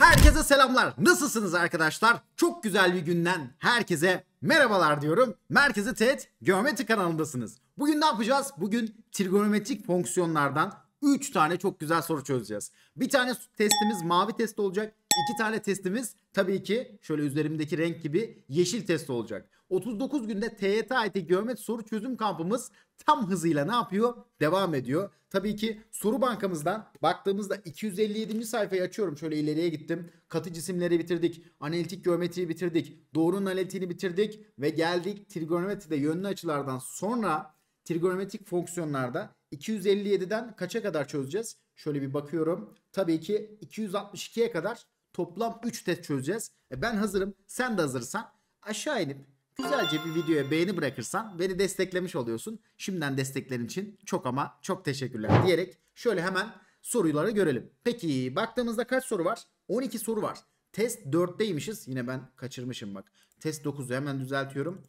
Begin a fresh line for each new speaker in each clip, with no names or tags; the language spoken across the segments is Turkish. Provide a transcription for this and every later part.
Herkese selamlar. Nasılsınız arkadaşlar? Çok güzel bir günden herkese merhabalar diyorum. Merkezi TET Geometri kanalındasınız. Bugün ne yapacağız? Bugün trigonometrik fonksiyonlardan 3 tane çok güzel soru çözeceğiz. Bir tane testimiz mavi test olacak. İki tane testimiz tabii ki şöyle üzerimdeki renk gibi yeşil test olacak. 39 günde TYT IT geometri soru çözüm kampımız tam hızıyla ne yapıyor? Devam ediyor. Tabii ki soru bankamızdan baktığımızda 257. sayfayı açıyorum. Şöyle ileriye gittim. Katı cisimleri bitirdik. Analitik geometriyi bitirdik. Doğrunun analitiğini bitirdik. Ve geldik trigonometride yönlü açılardan sonra trigonometrik fonksiyonlarda 257'den kaça kadar çözeceğiz? Şöyle bir bakıyorum. Tabii ki 262'ye kadar Toplam 3 test çözeceğiz. E ben hazırım. Sen de hazırsan aşağı inip güzelce bir videoya beğeni bırakırsan beni desteklemiş oluyorsun. Şimdiden desteklerin için çok ama çok teşekkürler diyerek şöyle hemen soruları görelim. Peki baktığımızda kaç soru var? 12 soru var. Test 4'teymişiz. Yine ben kaçırmışım bak. Test 9'u hemen düzeltiyorum.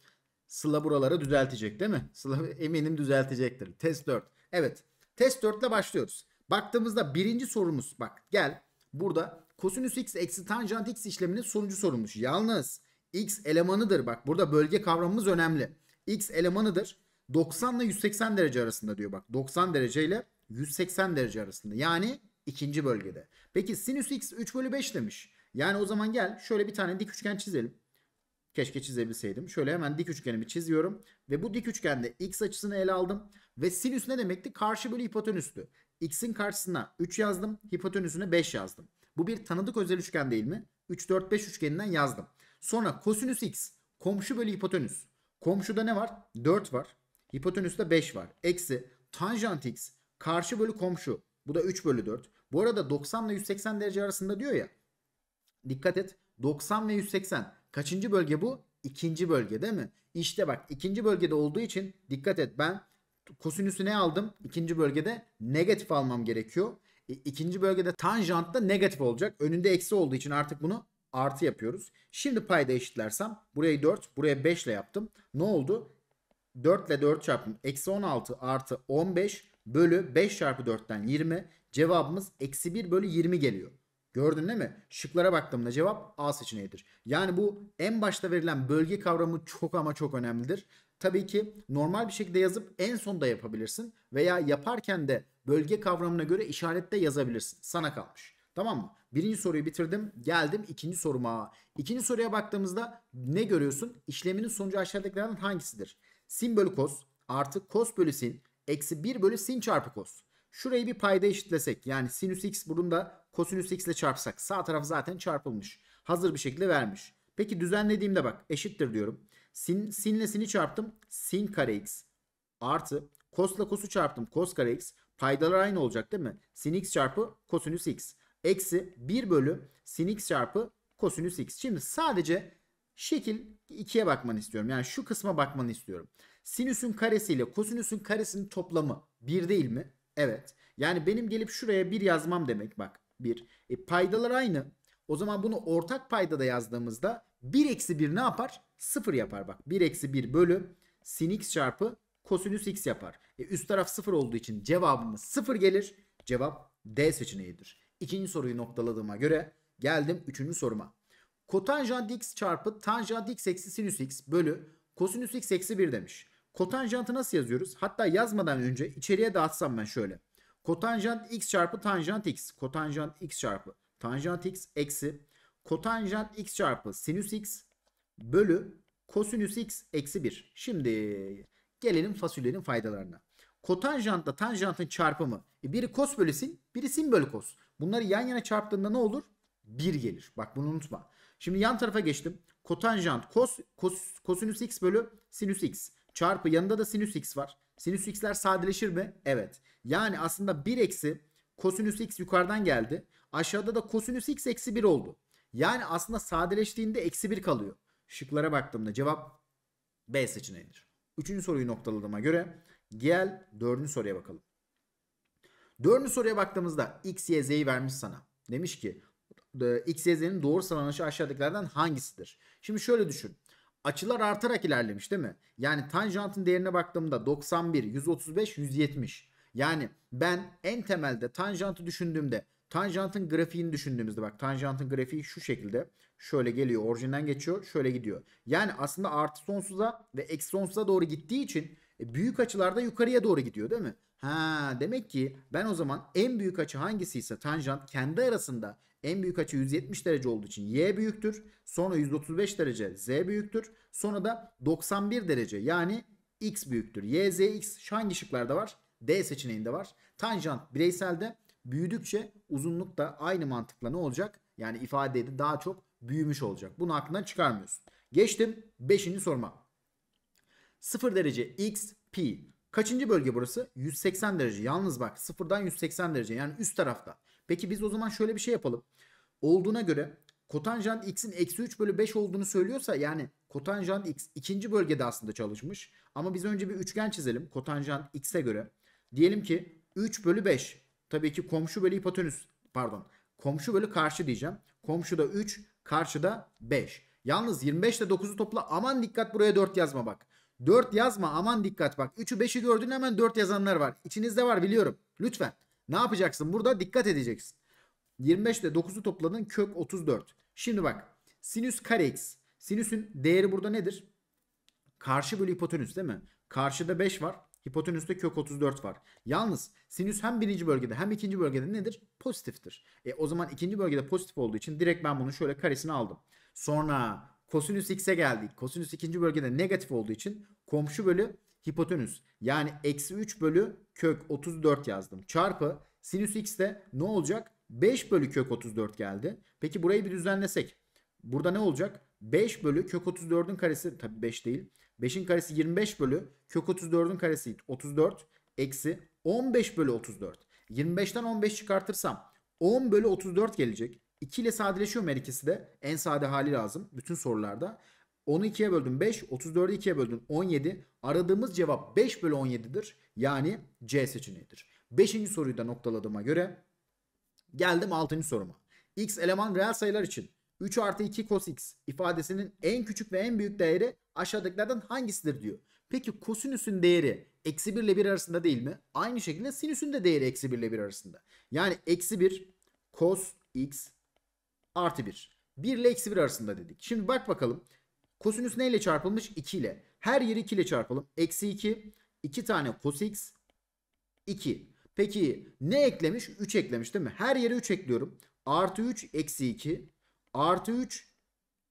Sıla buraları düzeltecek değil mi? Sıla eminim düzeltecektir. Test 4. Evet. Test 4 ile başlıyoruz. Baktığımızda birinci sorumuz bak gel. Burada kosinüs x eksi tanjant x işleminin sonucu sorulmuş. Yalnız x elemanıdır. Bak burada bölge kavramımız önemli. x elemanıdır. 90 ile 180 derece arasında diyor bak. 90 derece ile 180 derece arasında. Yani ikinci bölgede. Peki sinüs x 3 bölü 5 demiş. Yani o zaman gel şöyle bir tane dik üçgen çizelim. Keşke çizebilseydim. Şöyle hemen dik üçgenimi çiziyorum. Ve bu dik üçgende x açısını ele aldım. Ve sinüs ne demekti? Karşı bölü hipotenüstü. x'in karşısına 3 yazdım. Hipotenüsüne 5 yazdım. Bu bir tanıdık özel üçgen değil mi? 3, 4, 5 üçgeninden yazdım. Sonra kosinüs x komşu bölü hipotenüs. Komşuda ne var? 4 var. Hipotenüste 5 var. Eksi tanjant x karşı bölü komşu. Bu da 3 bölü 4. Bu arada 90 ile 180 derece arasında diyor ya. Dikkat et. 90 ve 180. Kaçıncı bölge bu? İkinci bölge değil mi? İşte bak ikinci bölgede olduğu için dikkat et ben kosinüsü ne aldım? İkinci bölgede negatif almam gerekiyor. İkinci bölgede tanjant da negatif olacak. Önünde eksi olduğu için artık bunu artı yapıyoruz. Şimdi payda eşitlersem burayı 4 buraya 5 ile yaptım. Ne oldu? 4 ile 4 çarptım. Eksi 16 artı 15 bölü 5 çarpı 4'ten 20. Cevabımız eksi 1 bölü 20 geliyor. Gördün değil mi? Şıklara baktığımda cevap A seçeneğidir. Yani bu en başta verilen bölge kavramı çok ama çok önemlidir. Tabii ki normal bir şekilde yazıp en sonda yapabilirsin veya yaparken de bölge kavramına göre işarette yazabilirsin. Sana kalmış. Tamam mı? Birinci soruyu bitirdim. Geldim ikinci soruma. İkinci soruya baktığımızda ne görüyorsun? İşleminin sonucu aşağıdakilerden hangisidir? Sin bölü kos artı kos bölü sin eksi 1 bölü sin çarpı kos. Şurayı bir payda eşitlesek yani sinüs x burunda kosinüs x ile çarpsak sağ taraf zaten çarpılmış. Hazır bir şekilde vermiş. Peki düzenlediğimde bak eşittir diyorum. Sin, sinle sini çarptım. Sin kare x artı kosla kosu çarptım. kos kare x. Paydalar aynı olacak değil mi? Sin x çarpı kosinüs x. Eksi 1 bölü sin x çarpı kosinüs x. Şimdi sadece şekil 2'ye bakmanı istiyorum. Yani şu kısma bakmanı istiyorum. Sinüsün karesiyle kosinüsün karesinin toplamı 1 değil mi? Evet. Yani benim gelip şuraya 1 yazmam demek bak. 1. E, paydalar aynı. O zaman bunu ortak payda da yazdığımızda 1 eksi 1 ne yapar? 0 yapar bak. 1 eksi 1 bölü sin x çarpı kosinüs x yapar. E, üst taraf 0 olduğu için cevabımız 0 gelir. Cevap D seçeneğidir. İkinci soruyu noktaladığıma göre geldim üçüncü soruma. Kotanjant x çarpı tanjant x eksi sinüs x bölü kosinüs x eksi 1 demiş. Kotanjantı nasıl yazıyoruz? Hatta yazmadan önce içeriye dağıtsam ben şöyle. Kotanjant x çarpı tanjant x. Kotanjant x çarpı tanjant x eksi kotanjant x çarpı sinüs x bölü kosinüs x eksi 1. Şimdi gelelim fasulyenin faydalarına. Kotanjantla tanjantın çarpımı. E biri kos bölü sin, biri sin bölü kos. Bunları yan yana çarptığında ne olur? 1 gelir. Bak bunu unutma. Şimdi yan tarafa geçtim. Kotanjant kos, kos kosinüs x bölü sinüs x. Çarpı yanında da sinüs x var. Sinüs x'ler sadeleşir mi? Evet. Yani aslında 1 eksi kosinüs x yukarıdan geldi. Aşağıda da kosinüs x eksi 1 oldu. Yani aslında sadeleştiğinde eksi 1 kalıyor. Şıklara baktığımda cevap B seçeneğidir. Üçüncü soruyu noktaladığıma göre gel dördüncü soruya bakalım. Dördüncü soruya baktığımızda x, y, z'yi vermiş sana. Demiş ki e, x, y, z'nin doğru sıralaması aşağıdakilerden hangisidir? Şimdi şöyle düşün. Açılar artarak ilerlemiş değil mi? Yani tanjantın değerine baktığımda 91, 135, 170. Yani ben en temelde tanjantı düşündüğümde Tanjantın grafiğini düşündüğümüzde bak tanjantın grafiği şu şekilde. Şöyle geliyor orijinden geçiyor şöyle gidiyor. Yani aslında artı sonsuza ve eksi sonsuza doğru gittiği için e, büyük açılarda yukarıya doğru gidiyor değil mi? Ha demek ki ben o zaman en büyük açı hangisiyse tanjant kendi arasında en büyük açı 170 derece olduğu için y büyüktür. Sonra 135 derece z büyüktür. Sonra da 91 derece yani x büyüktür. y, z, x hangi şıklarda var? D seçeneğinde var. Tanjant bireyselde Büyüdükçe uzunluk da aynı mantıkla ne olacak? Yani ifadeye de daha çok büyümüş olacak. Bunu aklından çıkarmıyorsun. Geçtim 5. sorma. 0 derece x pi. Kaçıncı bölge burası? 180 derece. Yalnız bak sıfırdan 180 derece yani üst tarafta. Peki biz o zaman şöyle bir şey yapalım. Olduğuna göre kotanjant x'in eksi 3 bölü 5 olduğunu söylüyorsa yani kotanjant x ikinci bölgede aslında çalışmış. Ama biz önce bir üçgen çizelim kotanjant x'e göre. Diyelim ki 3 bölü 5 Tabii ki komşu bölü hipotenüs pardon. Komşu bölü karşı diyeceğim. Komşuda 3, karşıda 5. Yalnız 25 ile 9'u topla aman dikkat buraya 4 yazma bak. 4 yazma aman dikkat bak. 3'ü 5'i gördün hemen 4 yazanlar var. İçinizde var biliyorum. Lütfen. Ne yapacaksın? Burada dikkat edeceksin. 25 ile 9'u topladın kök 34. Şimdi bak sinüs kare x. Sinüsün değeri burada nedir? Karşı bölü hipotenüs değil mi? Karşıda 5 var. Hipotenüste kök 34 var. Yalnız sinüs hem birinci bölgede hem ikinci bölgede nedir? Pozitiftir. E o zaman ikinci bölgede pozitif olduğu için direkt ben bunun şöyle karesini aldım. Sonra kosinüs x'e geldik. Kosinüs ikinci bölgede negatif olduğu için komşu bölü hipotenüs. Yani eksi 3 bölü kök 34 yazdım. Çarpı sinüs x'te ne olacak? 5 bölü kök 34 geldi. Peki burayı bir düzenlesek. Burada ne olacak? 5 bölü kök 34'ün karesi tabi 5 değil. 5'in karesi 25 bölü kök 34'ün karesi 34 eksi 15 bölü 34. 25'ten 15 çıkartırsam 10 bölü 34 gelecek. 2 ile sadeleşiyor her ikisi de. En sade hali lazım bütün sorularda. 10'u 2'ye böldüm 5, 34'ü 2'ye böldüm 17. Aradığımız cevap 5 bölü 17'dir. Yani C seçeneğidir. 5. soruyu da noktaladığıma göre geldim 6. soruma. X eleman reel sayılar için 3 artı 2 cos x ifadesinin en küçük ve en büyük değeri aşağıdakilerden hangisidir diyor. Peki kosinüsün değeri eksi 1 ile 1 arasında değil mi? Aynı şekilde sinüsün de değeri eksi 1 ile 1 arasında. Yani eksi 1 cos x artı 1. 1 ile eksi 1 arasında dedik. Şimdi bak bakalım. Kosinüs neyle çarpılmış? 2 ile. Her yeri 2 ile çarpalım. Eksi 2. 2 tane cos x. 2. Peki ne eklemiş? 3 eklemiş değil mi? Her yere 3 ekliyorum. Artı 3 eksi 2 Artı 3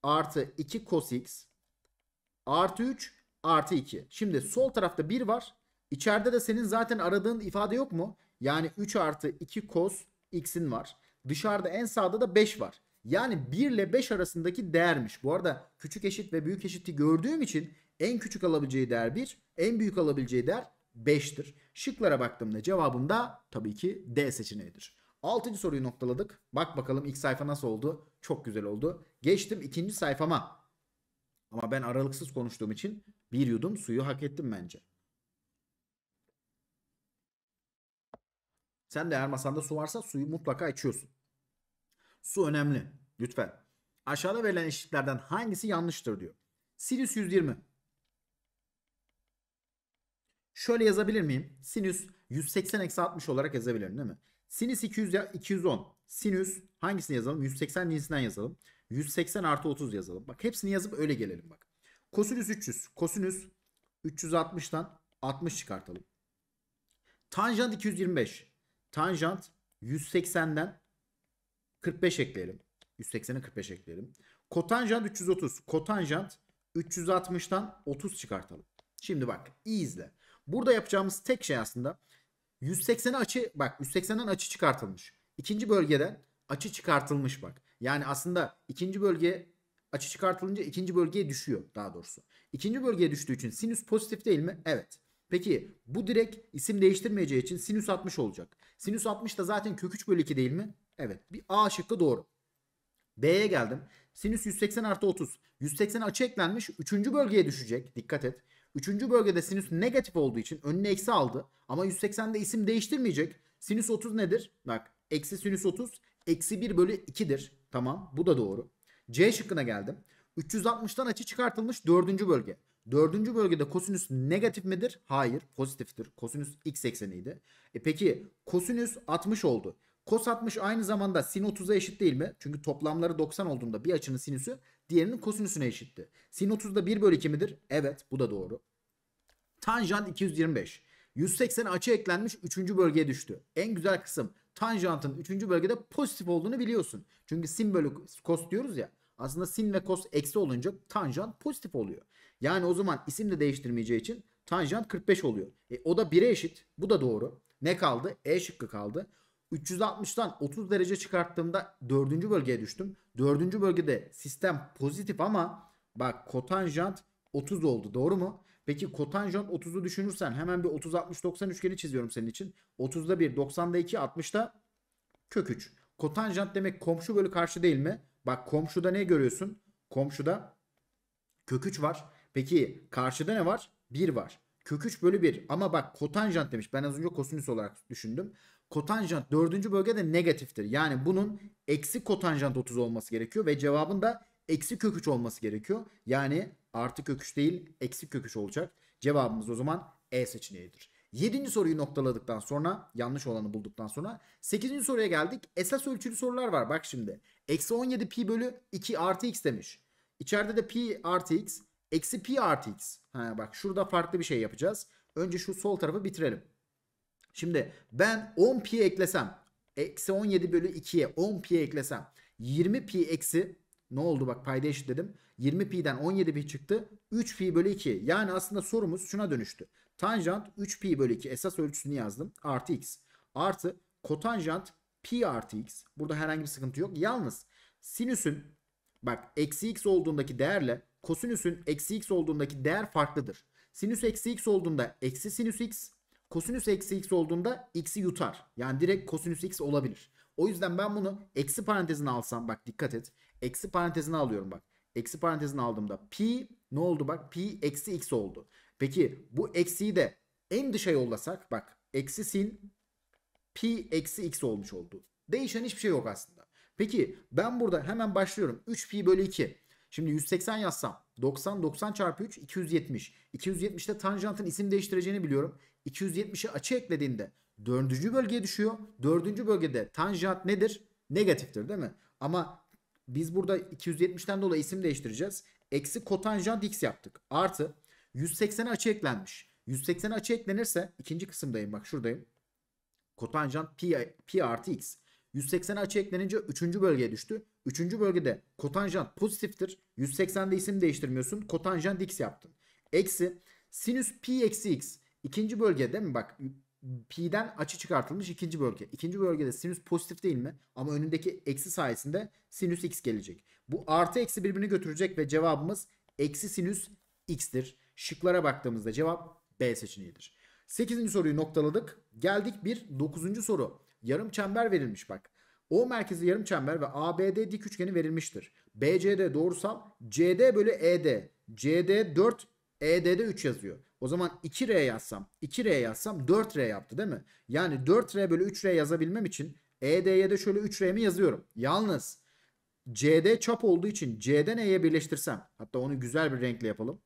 artı 2 cos x artı 3 artı 2. Şimdi sol tarafta 1 var. İçeride de senin zaten aradığın ifade yok mu? Yani 3 artı 2 cos x'in var. Dışarıda en sağda da 5 var. Yani 1 ile 5 arasındaki değermiş. Bu arada küçük eşit ve büyük eşiti gördüğüm için en küçük alabileceği değer 1, en büyük alabileceği değer 5'tir. Şıklara baktığımda cevabım da tabii ki D seçeneğidir. Altıncı soruyu noktaladık. Bak bakalım ilk sayfa nasıl oldu? Çok güzel oldu. Geçtim ikinci sayfama. Ama ben aralıksız konuştuğum için bir yudum suyu hak ettim bence. Sen de eğer masanda su varsa suyu mutlaka içiyorsun. Su önemli. Lütfen. Aşağıda verilen eşitliklerden hangisi yanlıştır diyor. Sinüs 120. Şöyle yazabilir miyim? Sinüs 180 eksi 60 olarak yazabilirim değil mi? Sinüs 200, ya 210. Sinüs hangisini yazalım? 180 cinsinden yazalım. 180 artı 30 yazalım. Bak hepsini yazıp öyle gelelim bak. Kosinüs 300. Kosinüs 360'tan 60 çıkartalım. Tanjant 225. Tanjant 180'den 45 ekleyelim. 180'e 45 ekleyelim. Kotanjant 330. Kotanjant 360'tan 30 çıkartalım. Şimdi bak iyi izle. Burada yapacağımız tek şey aslında 180'e açı bak 180'den açı çıkartılmış. İkinci bölgeden açı çıkartılmış bak. Yani aslında ikinci bölge açı çıkartılınca ikinci bölgeye düşüyor daha doğrusu. İkinci bölgeye düştüğü için sinüs pozitif değil mi? Evet. Peki bu direk isim değiştirmeyeceği için sinüs 60 olacak. Sinüs 60 da zaten kök 3 bölü 2 değil mi? Evet. Bir A şıkkı doğru. B'ye geldim. Sinüs 180 artı 30. 180 açı eklenmiş. Üçüncü bölgeye düşecek. Dikkat et. Üçüncü bölgede sinüs negatif olduğu için önüne eksi aldı. Ama 180'de isim değiştirmeyecek. Sinüs 30 nedir? Bak eksi sinüs 30 eksi 1 bölü 2'dir. Tamam bu da doğru. C şıkkına geldim. 360'tan açı çıkartılmış dördüncü bölge. Dördüncü bölgede kosinüs negatif midir? Hayır pozitiftir. Kosinüs x ekseniydi. E peki kosinüs 60 oldu. Kos 60 aynı zamanda sin 30'a eşit değil mi? Çünkü toplamları 90 olduğunda bir açının sinüsü Diğerinin kosinüsüne eşitti. Sin 30 da 1 bölü 2 midir? Evet bu da doğru. Tanjant 225. 180 açı eklenmiş 3. bölgeye düştü. En güzel kısım tanjantın 3. bölgede pozitif olduğunu biliyorsun. Çünkü sin bölü kos diyoruz ya. Aslında sin ve kos eksi olunca tanjant pozitif oluyor. Yani o zaman isim de değiştirmeyeceği için tanjant 45 oluyor. E, o da 1'e eşit. Bu da doğru. Ne kaldı? E şıkkı kaldı. 360'tan 30 derece çıkarttığımda 4. bölgeye düştüm. 4. bölgede sistem pozitif ama bak kotanjant 30 oldu doğru mu? Peki kotanjant 30'u düşünürsen hemen bir 30 60 90 üçgeni çiziyorum senin için. 30'da 1, 90'da 2, 60'da kök 3. Kotanjant demek komşu bölü karşı değil mi? Bak komşuda ne görüyorsun? Komşuda kök 3 var. Peki karşıda ne var? 1 var. Kök 3 bölü 1 ama bak kotanjant demiş. Ben az önce kosinüs olarak düşündüm kotanjant dördüncü bölgede negatiftir. Yani bunun eksi kotanjant 30 olması gerekiyor ve cevabın da eksi kök 3 olması gerekiyor. Yani artı kök 3 değil eksi kök 3 olacak. Cevabımız o zaman E seçeneğidir. Yedinci soruyu noktaladıktan sonra yanlış olanı bulduktan sonra sekizinci soruya geldik. Esas ölçülü sorular var bak şimdi. Eksi 17 pi bölü 2 artı x demiş. İçeride de pi artı x eksi pi artı x. Ha, bak şurada farklı bir şey yapacağız. Önce şu sol tarafı bitirelim. Şimdi ben 10 pi eklesem eksi 17 bölü 2'ye 10 pi eklesem 20 pi eksi ne oldu bak payda eşit dedim 20 pi'den 17 pi çıktı. 3 pi bölü 2. Yani aslında sorumuz şuna dönüştü. Tanjant 3 pi bölü 2 esas ölçüsünü yazdım. Artı x. Artı kotanjant pi artı x. Burada herhangi bir sıkıntı yok. Yalnız sinüsün bak eksi x olduğundaki değerle kosinüsün eksi x olduğundaki değer farklıdır. Sinüs eksi x olduğunda eksi sinüs x kosinüs eksi x olduğunda x'i yutar. Yani direkt kosinüs x olabilir. O yüzden ben bunu eksi parantezine alsam bak dikkat et. Eksi parantezine alıyorum bak. Eksi parantezine aldığımda pi ne oldu bak? Pi eksi x oldu. Peki bu eksiyi de en dışa yollasak bak eksi sin pi eksi x olmuş oldu. Değişen hiçbir şey yok aslında. Peki ben burada hemen başlıyorum. 3 pi bölü 2. Şimdi 180 yazsam 90 90 çarpı 3 270. 270'te tanjantın isim değiştireceğini biliyorum. 270'e açı eklediğinde dördüncü bölgeye düşüyor. Dördüncü bölgede tanjant nedir? Negatiftir değil mi? Ama biz burada 270'ten dolayı isim değiştireceğiz. Eksi kotanjant x yaptık. Artı 180'e açı eklenmiş. 180'e açı eklenirse ikinci kısımdayım bak şuradayım. Kotanjant pi, pi artı x. 180'e açı eklenince üçüncü bölgeye düştü. Üçüncü bölgede kotanjant pozitiftir. 180'de isim değiştirmiyorsun. Kotanjant x yaptın. Eksi sinüs pi eksi x. İkinci bölge değil mi bak pi'den açı çıkartılmış ikinci bölge. İkinci bölgede sinüs pozitif değil mi? Ama önündeki eksi sayesinde sinüs x gelecek. Bu artı eksi birbirini götürecek ve cevabımız eksi sinüs x'tir. Şıklara baktığımızda cevap B seçeneğidir. Sekizinci soruyu noktaladık. Geldik bir dokuzuncu soru. Yarım çember verilmiş bak. O merkezi yarım çember ve ABD dik üçgeni verilmiştir. BCD doğrusal CD bölü ED. CD 4 ED'de 3 yazıyor. O zaman 2R yazsam 2R yazsam 4R yaptı değil mi? Yani 4R bölü 3R yazabilmem için ED'ye de şöyle 3R'mi yazıyorum. Yalnız CD çap olduğu için C'den E'ye birleştirsem hatta onu güzel bir renkle yapalım.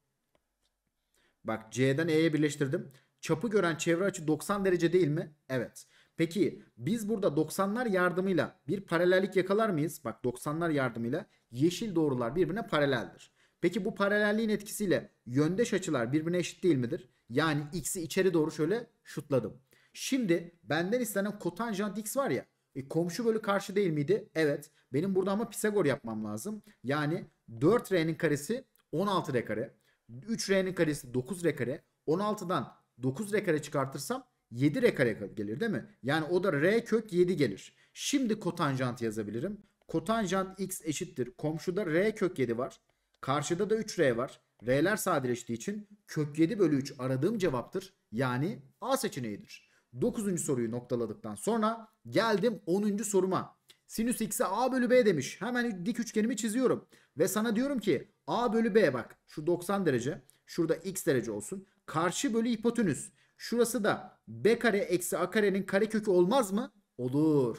Bak C'den E'ye birleştirdim. Çapı gören çevre açı 90 derece değil mi? Evet. Peki biz burada 90'lar yardımıyla bir paralellik yakalar mıyız? Bak 90'lar yardımıyla yeşil doğrular birbirine paraleldir. Peki bu paralelliğin etkisiyle yöndeş açılar birbirine eşit değil midir? Yani x'i içeri doğru şöyle şutladım. Şimdi benden istenen kotanjant x var ya. E, komşu bölü karşı değil miydi? Evet. Benim burada ama Pisagor yapmam lazım. Yani 4r'nin karesi 16r kare. 3r'nin karesi 9r kare. 16'dan 9r kare çıkartırsam 7r kare gelir değil mi? Yani o da r kök 7 gelir. Şimdi kotanjant yazabilirim. Kotanjant x eşittir. Komşuda r kök 7 var. Karşıda da 3R var. R'ler sadeleştiği için kök 7 bölü 3 aradığım cevaptır. Yani A seçeneğidir. 9. soruyu noktaladıktan sonra geldim 10. soruma. Sinüs x'e a bölü b demiş. Hemen dik üçgenimi çiziyorum. Ve sana diyorum ki a bölü b bak şu 90 derece. Şurada x derece olsun. Karşı bölü hipotenüs. Şurası da b kare eksi a karenin kare kökü olmaz mı? Olur.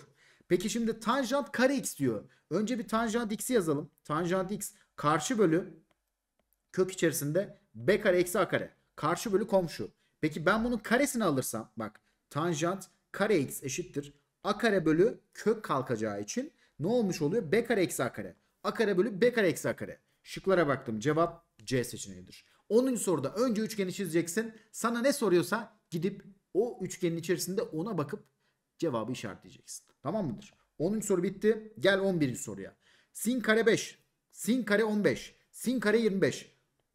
Peki şimdi tanjant kare x diyor. Önce bir tanjant x'i yazalım. Tanjant x Karşı bölü kök içerisinde b kare eksi a kare. Karşı bölü komşu. Peki ben bunun karesini alırsam bak tanjant kare x eşittir. a kare bölü kök kalkacağı için ne olmuş oluyor? b kare eksi a kare. a kare bölü b kare eksi a kare. Şıklara baktım. Cevap C seçeneğidir. 10. soruda önce üçgeni çizeceksin. Sana ne soruyorsa gidip o üçgenin içerisinde ona bakıp cevabı işaretleyeceksin. Tamam mıdır? 10. soru bitti. Gel 11. soruya. Sin kare 5 Sin kare 15. Sin kare 25.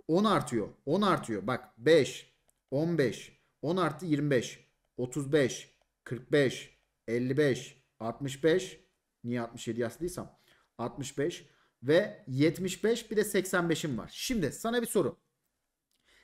10 artıyor. 10 artıyor. Bak 5, 15, 10 artı 25, 35, 45, 55, 65. Niye 67 yazdıysam. 65 ve 75 bir de 85'im var. Şimdi sana bir soru.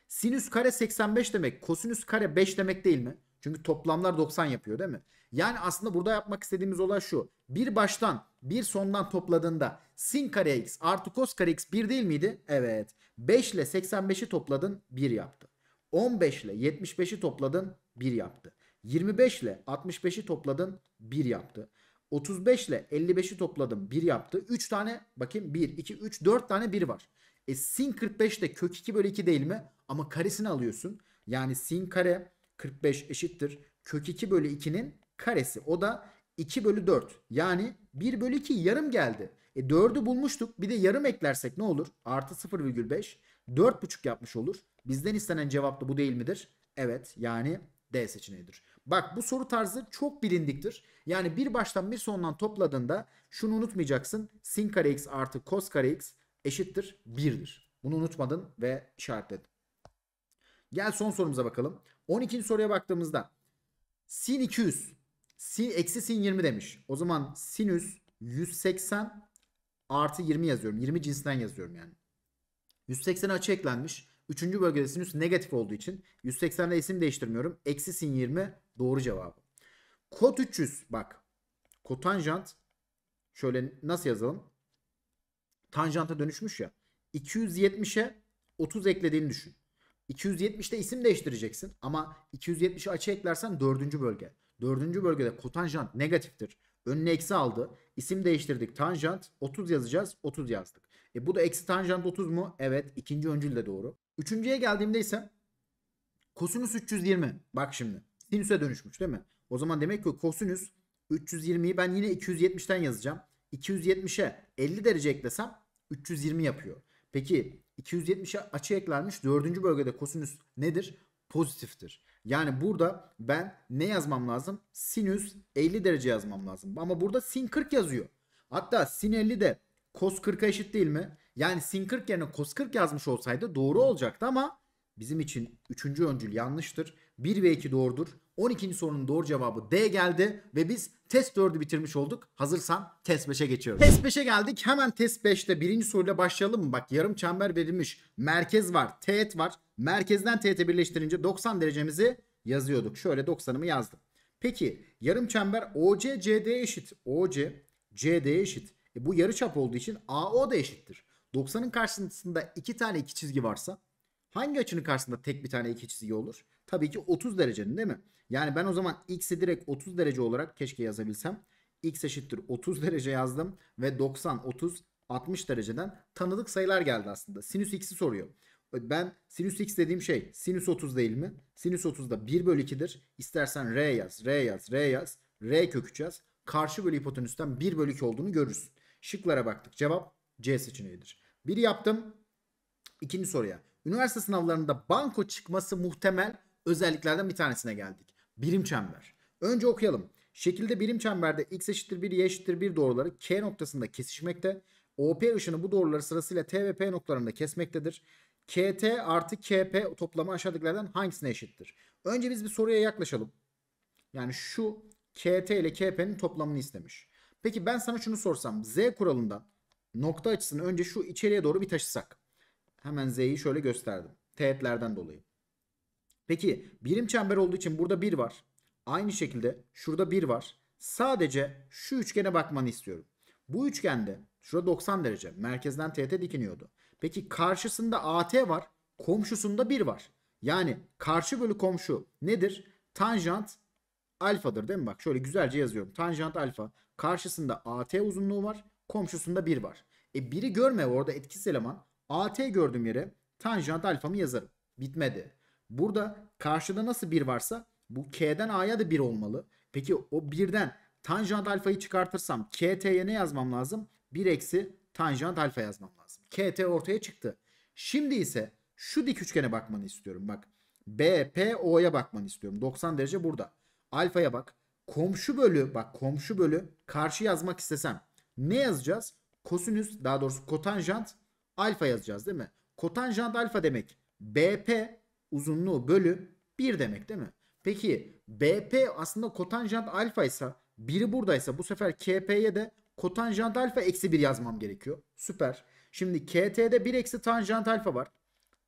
Sinüs kare 85 demek kosinüs kare 5 demek değil mi? Çünkü toplamlar 90 yapıyor değil mi? Yani aslında burada yapmak istediğimiz olay şu. Bir baştan bir sondan topladığında sin kare x artı cos kare x 1 değil miydi? Evet. 5 ile 85'i topladın 1 yaptı. 15 ile 75'i topladın 1 yaptı. 25 ile 65'i topladın 1 yaptı. 35 ile 55'i topladım 1 yaptı. 3 tane bakayım 1, 2, 3, 4 tane 1 var. E sin 45 de kök 2 bölü 2 değil mi? Ama karesini alıyorsun. Yani sin kare 45 eşittir. Kök 2 bölü 2'nin karesi. O da 2 bölü 4 yani 1 bölü 2 yarım geldi. E 4'ü bulmuştuk bir de yarım eklersek ne olur? Artı 0,5 4,5 yapmış olur. Bizden istenen cevap da bu değil midir? Evet yani D seçeneğidir. Bak bu soru tarzı çok bilindiktir. Yani bir baştan bir sondan topladığında şunu unutmayacaksın. Sin kare x artı cos kare x eşittir 1'dir. Bunu unutmadın ve işaretledin. Gel son sorumuza bakalım. 12. soruya baktığımızda sin 200 Sin, eksi sin 20 demiş. O zaman sinüs 180 artı 20 yazıyorum. 20 cinsinden yazıyorum yani. 180 açı eklenmiş. Üçüncü bölgede sinüs negatif olduğu için 180'de isim değiştirmiyorum. Eksi sin 20 doğru cevabı. Kot 300 bak. Kotanjant şöyle nasıl yazalım? Tanjanta dönüşmüş ya. 270'e 30 eklediğini düşün. 270'te isim değiştireceksin ama 270'i açı eklersen dördüncü bölge. Dördüncü bölgede kotanjant negatiftir. Önüne eksi aldı. İsim değiştirdik. Tanjant 30 yazacağız. 30 yazdık. E bu da eksi tanjant 30 mu? Evet. ikinci öncül de doğru. Üçüncüye geldiğimde ise kosinüs 320. Bak şimdi. Sinüse dönüşmüş değil mi? O zaman demek ki kosinüs 320'yi ben yine 270'ten yazacağım. 270'e 50 derece eklesem 320 yapıyor. Peki 270'e açı eklenmiş dördüncü bölgede kosinüs nedir? Pozitiftir. Yani burada ben ne yazmam lazım? Sinüs 50 derece yazmam lazım. Ama burada sin 40 yazıyor. Hatta sin 50 de cos 40'a eşit değil mi? Yani sin 40 yerine cos 40 yazmış olsaydı doğru olacaktı ama bizim için üçüncü öncül yanlıştır. 1 ve 2 doğrudur. 12. sorunun doğru cevabı D geldi ve biz test 4'ü bitirmiş olduk. Hazırsan test 5'e geçiyoruz. Test 5'e geldik. Hemen test 5'te birinci soruyla başlayalım mı? Bak yarım çember verilmiş. Merkez var. Teğet var. Merkezden teğete birleştirince 90 derecemizi yazıyorduk. Şöyle 90'ımı yazdım. Peki yarım çember OC CD eşit. OC CD eşit. E, bu yarı çap olduğu için AO da eşittir. 90'ın karşısında iki tane iki çizgi varsa Hangi açının karşısında tek bir tane iki çizgi olur? Tabii ki 30 derecenin değil mi? Yani ben o zaman x'i direkt 30 derece olarak keşke yazabilsem. x eşittir 30 derece yazdım ve 90, 30, 60 dereceden tanıdık sayılar geldi aslında. Sinüs x'i soruyor. Ben sinüs x dediğim şey sinüs 30 değil mi? Sinüs 30 da 1 bölü 2'dir. İstersen r yaz, r yaz, r yaz, r kök 3 yaz. Karşı bölü hipotenüsten 1 bölü 2 olduğunu görürsün. Şıklara baktık. Cevap C seçeneğidir. Bir yaptım. İkinci soruya üniversite sınavlarında banko çıkması muhtemel özelliklerden bir tanesine geldik. Birim çember. Önce okuyalım. Şekilde birim çemberde x eşittir 1, y eşittir 1 doğruları k noktasında kesişmekte. OP ışını bu doğruları sırasıyla T ve P noktalarında kesmektedir. KT artı KP toplamı aşağıdakilerden hangisine eşittir? Önce biz bir soruya yaklaşalım. Yani şu KT ile KP'nin toplamını istemiş. Peki ben sana şunu sorsam Z kuralından nokta açısını önce şu içeriye doğru bir taşısak hemen z'yi şöyle gösterdim. Teğetlerden dolayı. Peki birim çember olduğu için burada 1 var. Aynı şekilde şurada 1 var. Sadece şu üçgene bakmanı istiyorum. Bu üçgende şurada 90 derece merkezden teğete dikiniyordu. Peki karşısında AT var. Komşusunda 1 var. Yani karşı bölü komşu nedir? Tanjant alfadır değil mi? Bak şöyle güzelce yazıyorum. Tanjant alfa. Karşısında AT uzunluğu var. Komşusunda 1 var. E biri görme orada etkisiz eleman. AT gördüğüm yere tanjant alfamı yazarım. Bitmedi. Burada karşıda nasıl 1 varsa bu K'den A'ya da 1 olmalı. Peki o 1'den tanjant alfayı çıkartırsam KT'ye ne yazmam lazım? 1 eksi tanjant alfa yazmam lazım. KT ortaya çıktı. Şimdi ise şu dik üçgene bakmanı istiyorum. Bak BPO'ya P, bakmanı istiyorum. 90 derece burada. Alfaya bak. Komşu bölü bak komşu bölü karşı yazmak istesem ne yazacağız? Kosinüs daha doğrusu kotanjant alfa yazacağız değil mi? Kotanjant alfa demek BP uzunluğu bölü 1 demek değil mi? Peki BP aslında kotanjant alfa ise biri buradaysa bu sefer KP'ye de kotanjant alfa eksi 1 yazmam gerekiyor. Süper. Şimdi KT'de 1 eksi tanjant alfa var.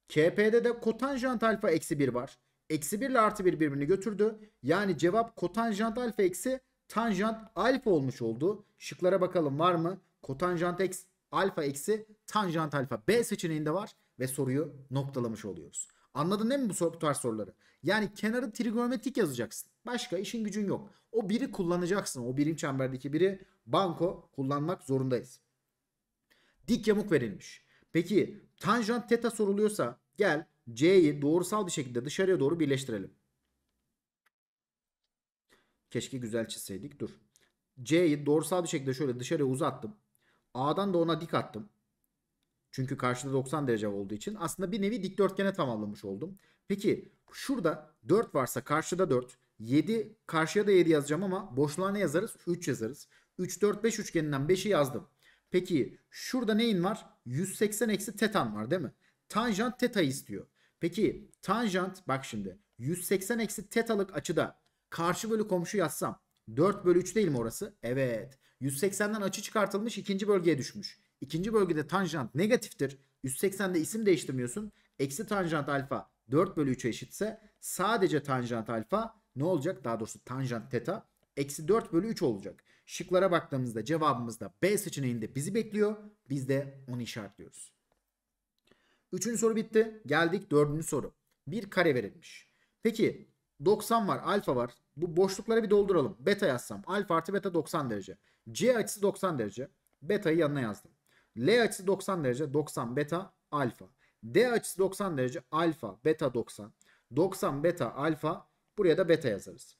KP'de de kotanjant alfa eksi 1 var. Eksi 1 ile artı 1 birbirini götürdü. Yani cevap kotanjant alfa eksi tanjant alfa olmuş oldu. Şıklara bakalım var mı? Kotanjant eksi alfa eksi tanjant alfa B seçeneğinde var ve soruyu noktalamış oluyoruz. Anladın değil mi bu, sor bu tarz soruları? Yani kenarı trigonometrik yazacaksın. Başka işin gücün yok. O biri kullanacaksın. O birim çemberdeki biri banko kullanmak zorundayız. Dik yamuk verilmiş. Peki tanjant teta soruluyorsa gel C'yi doğrusal bir şekilde dışarıya doğru birleştirelim. Keşke güzel çizseydik. Dur. C'yi doğrusal bir şekilde şöyle dışarıya uzattım. A'dan da ona dik attım. Çünkü karşıda 90 derece olduğu için aslında bir nevi dikdörtgene tamamlamış oldum. Peki şurada 4 varsa karşıda 4. 7 karşıya da 7 yazacağım ama boşluğa ne yazarız? 3 yazarız. 3 4 5 üçgeninden 5'i yazdım. Peki şurada neyin var? 180 eksi tetan var değil mi? Tanjant teta istiyor. Peki tanjant bak şimdi 180 eksi tetalık açıda karşı bölü komşu yazsam 4 bölü 3 değil mi orası? Evet. 180'den açı çıkartılmış ikinci bölgeye düşmüş. İkinci bölgede tanjant negatiftir. 180'de isim değiştirmiyorsun. Eksi tanjant alfa 4 bölü 3'e eşitse sadece tanjant alfa ne olacak? Daha doğrusu tanjant teta eksi 4 bölü 3 olacak. Şıklara baktığımızda cevabımız da B seçeneğinde bizi bekliyor. Biz de onu işaretliyoruz. Üçüncü soru bitti. Geldik dördüncü soru. Bir kare verilmiş. Peki 90 var alfa var. Bu boşlukları bir dolduralım. Beta yazsam alfa artı beta 90 derece. C açısı 90 derece. Beta'yı yanına yazdım. L açısı 90 derece 90 beta alfa. D açısı 90 derece alfa beta 90. 90 beta alfa buraya da beta yazarız.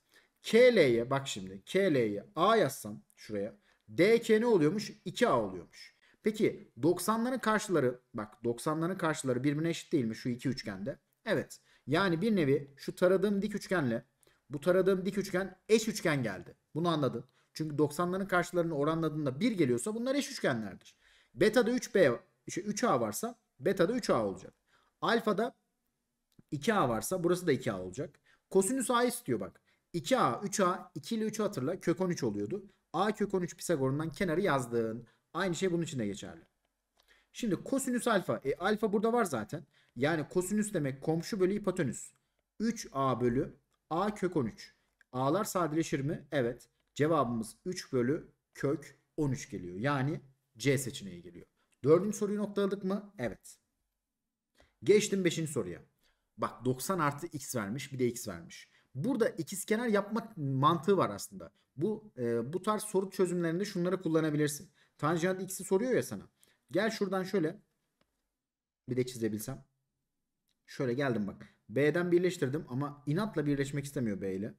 KL'ye bak şimdi KL'ye A yazsam şuraya. DK ne oluyormuş? 2A oluyormuş. Peki 90'ların karşıları bak 90'ların karşıları birbirine eşit değil mi şu iki üçgende? Evet. Yani bir nevi şu taradığım dik üçgenle bu taradığım dik üçgen eş üçgen geldi. Bunu anladın. Çünkü 90'ların karşılarını oranladığında 1 geliyorsa bunlar eş üçgenlerdir. Beta'da 3B, işte 3A varsa beta'da 3A olacak. Alfa'da 2A varsa burası da 2A olacak. Kosinüs A istiyor bak. 2A, 3A, 2 ile 3'ü hatırla kök 13 oluyordu. A kök 13 Pisagor'undan kenarı yazdığın. Aynı şey bunun için de geçerli. Şimdi kosinüs alfa. E alfa burada var zaten. Yani kosinüs demek komşu bölü hipotenüs. 3A bölü A kök 13. A'lar sadeleşir mi? Evet. Cevabımız 3 bölü kök 13 geliyor. Yani C seçeneği geliyor. Dördüncü soruyu noktaladık mı? Evet. Geçtim 5. soruya. Bak 90 artı x vermiş bir de x vermiş. Burada ikizkenar yapmak mantığı var aslında. Bu e, bu tarz soru çözümlerinde şunları kullanabilirsin. Tanjant x'i soruyor ya sana. Gel şuradan şöyle bir de çizebilsem. Şöyle geldim bak. B'den birleştirdim ama inatla birleşmek istemiyor B ile.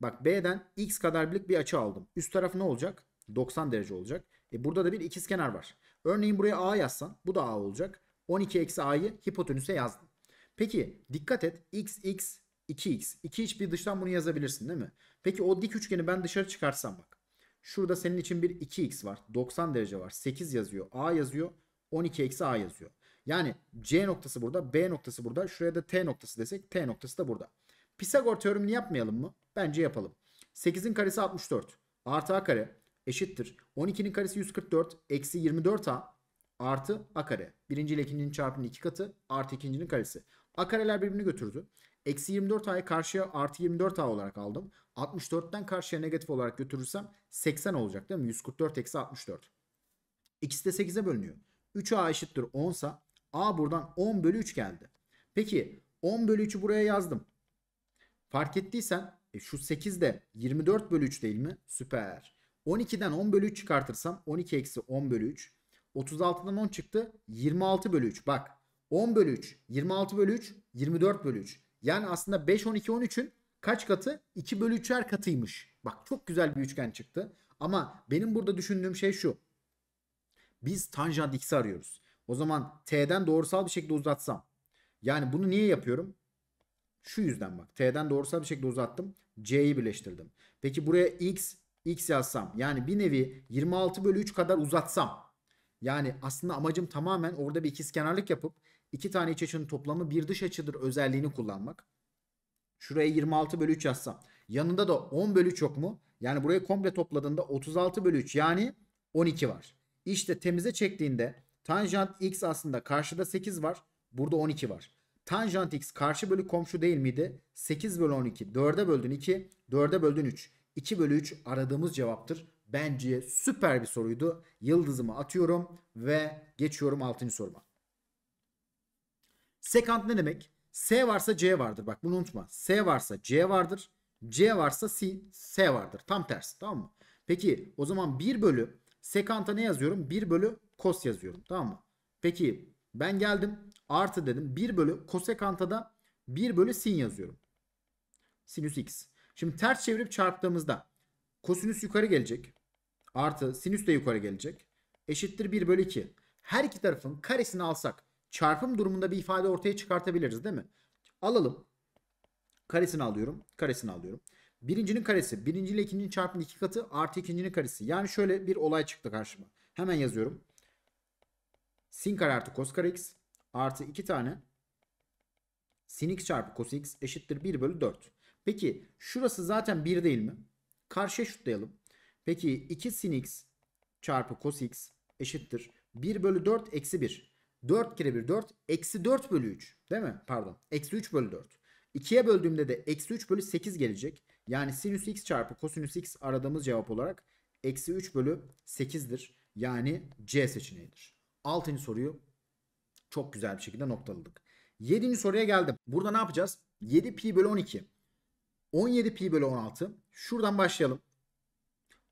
Bak B'den x kadarlık bir açı aldım. Üst taraf ne olacak? 90 derece olacak. E burada da bir ikizkenar var. Örneğin buraya A yazsan bu da A olacak. 12 eksi A'yı hipotenüse yazdım. Peki dikkat et x x 2x. 2 iç bir dıştan bunu yazabilirsin değil mi? Peki o dik üçgeni ben dışarı çıkarsam bak. Şurada senin için bir 2x var. 90 derece var. 8 yazıyor. A yazıyor. 12 eksi A yazıyor. Yani C noktası burada. B noktası burada. Şuraya da T noktası desek T noktası da burada. Pisagor teoremini yapmayalım mı? Bence yapalım. 8'in karesi 64. Artı a kare eşittir. 12'nin karesi 144. Eksi 24a artı a kare. Birinci ile ikincinin çarpımının iki katı artı ikincinin karesi. A kareler birbirini götürdü. Eksi 24a'yı karşıya artı 24a olarak aldım. 64'ten karşıya negatif olarak götürürsem 80 olacak değil mi? 144 eksi 64. İkisi de 8'e bölünüyor. 3a eşittir 10 sa a buradan 10 bölü 3 geldi. Peki 10 bölü 3'ü buraya yazdım. Fark ettiysen e şu 8 de 24 bölü 3 değil mi? Süper. 12'den 10 bölü 3 çıkartırsam 12 eksi 10 bölü 3. 36'dan 10 çıktı. 26 bölü 3. Bak 10 bölü 3, 26 bölü 3, 24 bölü 3. Yani aslında 5, 12, 13'ün kaç katı? 2 bölü 3'er katıymış. Bak çok güzel bir üçgen çıktı. Ama benim burada düşündüğüm şey şu. Biz tanjant x'i arıyoruz. O zaman t'den doğrusal bir şekilde uzatsam. Yani bunu niye yapıyorum? Şu yüzden bak. T'den doğrusal bir şekilde uzattım. C'yi birleştirdim. Peki buraya X, X yazsam. Yani bir nevi 26 bölü 3 kadar uzatsam. Yani aslında amacım tamamen orada bir ikizkenarlık yapıp iki tane iç açının toplamı bir dış açıdır özelliğini kullanmak. Şuraya 26 bölü 3 yazsam. Yanında da 10 bölü 3 yok mu? Yani buraya komple topladığında 36 bölü 3 yani 12 var. İşte temize çektiğinde tanjant x aslında karşıda 8 var. Burada 12 var. Tanjant x karşı bölü komşu değil miydi? 8 bölü 12. 4'e böldün 2. 4'e böldün 3. 2 bölü 3 aradığımız cevaptır. Bence süper bir soruydu. Yıldızımı atıyorum ve geçiyorum 6. soruma. Sekant ne demek? S varsa C vardır. Bak bunu unutma. S varsa C vardır. C varsa C, S vardır. Tam tersi tamam mı? Peki o zaman 1 bölü sekanta ne yazıyorum? 1 bölü kos yazıyorum tamam mı? Peki ben geldim artı dedim 1 bölü kosekanta antada 1 bölü sin yazıyorum. Sinüs x. Şimdi ters çevirip çarptığımızda kosinüs yukarı gelecek. Artı sinüs de yukarı gelecek. Eşittir 1 bölü 2. Her iki tarafın karesini alsak çarpım durumunda bir ifade ortaya çıkartabiliriz değil mi? Alalım. Karesini alıyorum. Karesini alıyorum. Birincinin karesi. Birinci ile ikincinin çarpımının iki katı artı ikincinin karesi. Yani şöyle bir olay çıktı karşıma. Hemen yazıyorum. Sin kare artı cos kare x artı 2 tane sin x çarpı cos x eşittir 1 bölü 4. Peki şurası zaten 1 değil mi? Karşıya şutlayalım. Peki 2 sin x çarpı cos x eşittir 1 bölü 4 eksi 1. 4 kere 1 4 eksi 4 bölü 3 değil mi? Pardon eksi 3 bölü 4. 2'ye böldüğümde de eksi 3 bölü 8 gelecek. Yani sinüs x çarpı kosinüs x aradığımız cevap olarak eksi 3 bölü 8'dir. Yani C seçeneğidir. 6. soruyu çok güzel bir şekilde noktaladık. 7. soruya geldim. Burada ne yapacağız? 7 pi bölü 12. 17 pi bölü 16. Şuradan başlayalım.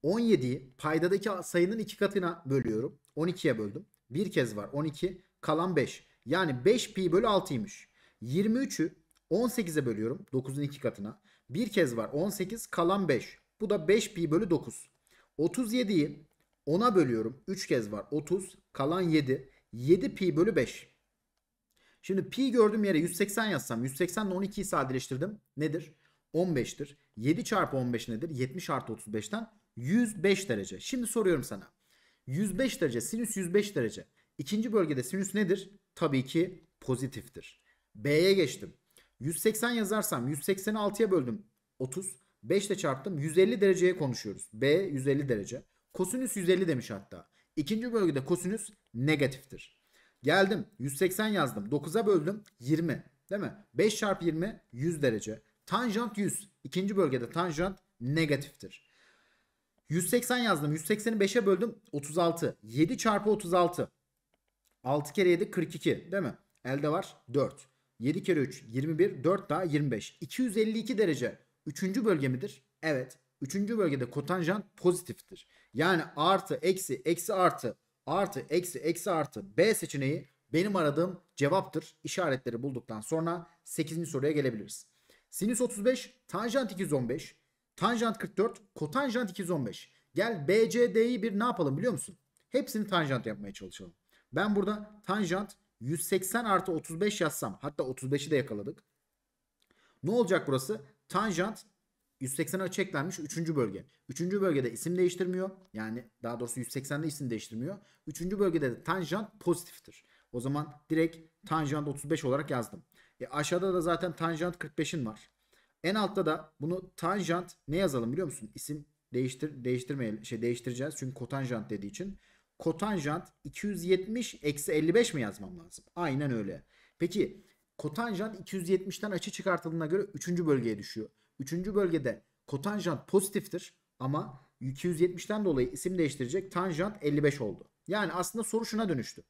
17'yi paydadaki sayının 2 katına bölüyorum. 12'ye böldüm. Bir kez var 12. Kalan 5. Yani 5 pi bölü 6'ymış. 23'ü 18'e bölüyorum. 9'un 2 katına. Bir kez var 18. Kalan 5. Bu da 5 pi bölü 9. 37'yi 10'a bölüyorum. 3 kez var. 30. Kalan 7. 7 pi bölü 5. Şimdi pi gördüğüm yere 180 yazsam 180 ile 12'yi sadeleştirdim. Nedir? 15'tir. 7 çarpı 15 nedir? 70 artı 35'ten 105 derece. Şimdi soruyorum sana. 105 derece sinüs 105 derece. İkinci bölgede sinüs nedir? Tabii ki pozitiftir. B'ye geçtim. 180 yazarsam 180'i 6'ya böldüm. 30. 5 ile çarptım. 150 dereceye konuşuyoruz. B 150 derece. Kosinüs 150 demiş hatta. İkinci bölgede kosinüs negatiftir. Geldim 180 yazdım. 9'a böldüm 20 değil mi? 5 çarpı 20 100 derece. Tanjant 100. İkinci bölgede tanjant negatiftir. 180 yazdım. 180'i 5'e böldüm 36. 7 çarpı 36. 6 kere 7 42 değil mi? Elde var 4. 7 kere 3 21 4 daha 25. 252 derece Üçüncü bölge midir? Evet. Üçüncü bölgede kotanjant pozitiftir. Yani artı eksi eksi artı artı eksi eksi artı B seçeneği benim aradığım cevaptır. İşaretleri bulduktan sonra 8. soruya gelebiliriz. Sinüs 35, tanjant 215, tanjant 44, kotanjant 215. Gel BCD'yi bir ne yapalım biliyor musun? Hepsini tanjant yapmaya çalışalım. Ben burada tanjant 180 artı 35 yazsam hatta 35'i de yakaladık. Ne olacak burası? Tanjant 180 açı eklenmiş 3. bölge. 3. bölgede isim değiştirmiyor. Yani daha doğrusu 180'de isim değiştirmiyor. 3. bölgede de tanjant pozitiftir. O zaman direkt tanjant 35 olarak yazdım. E aşağıda da zaten tanjant 45'in var. En altta da bunu tanjant ne yazalım biliyor musun? İsim değiştir değiştirmeyelim şey değiştireceğiz çünkü kotanjant dediği için. Kotanjant 270 eksi 55 mi yazmam lazım? Aynen öyle. Peki kotanjant 270'ten açı çıkartıldığına göre 3. bölgeye düşüyor. Üçüncü bölgede kotanjant pozitiftir ama 270'ten dolayı isim değiştirecek tanjant 55 oldu. Yani aslında soru şuna dönüştü.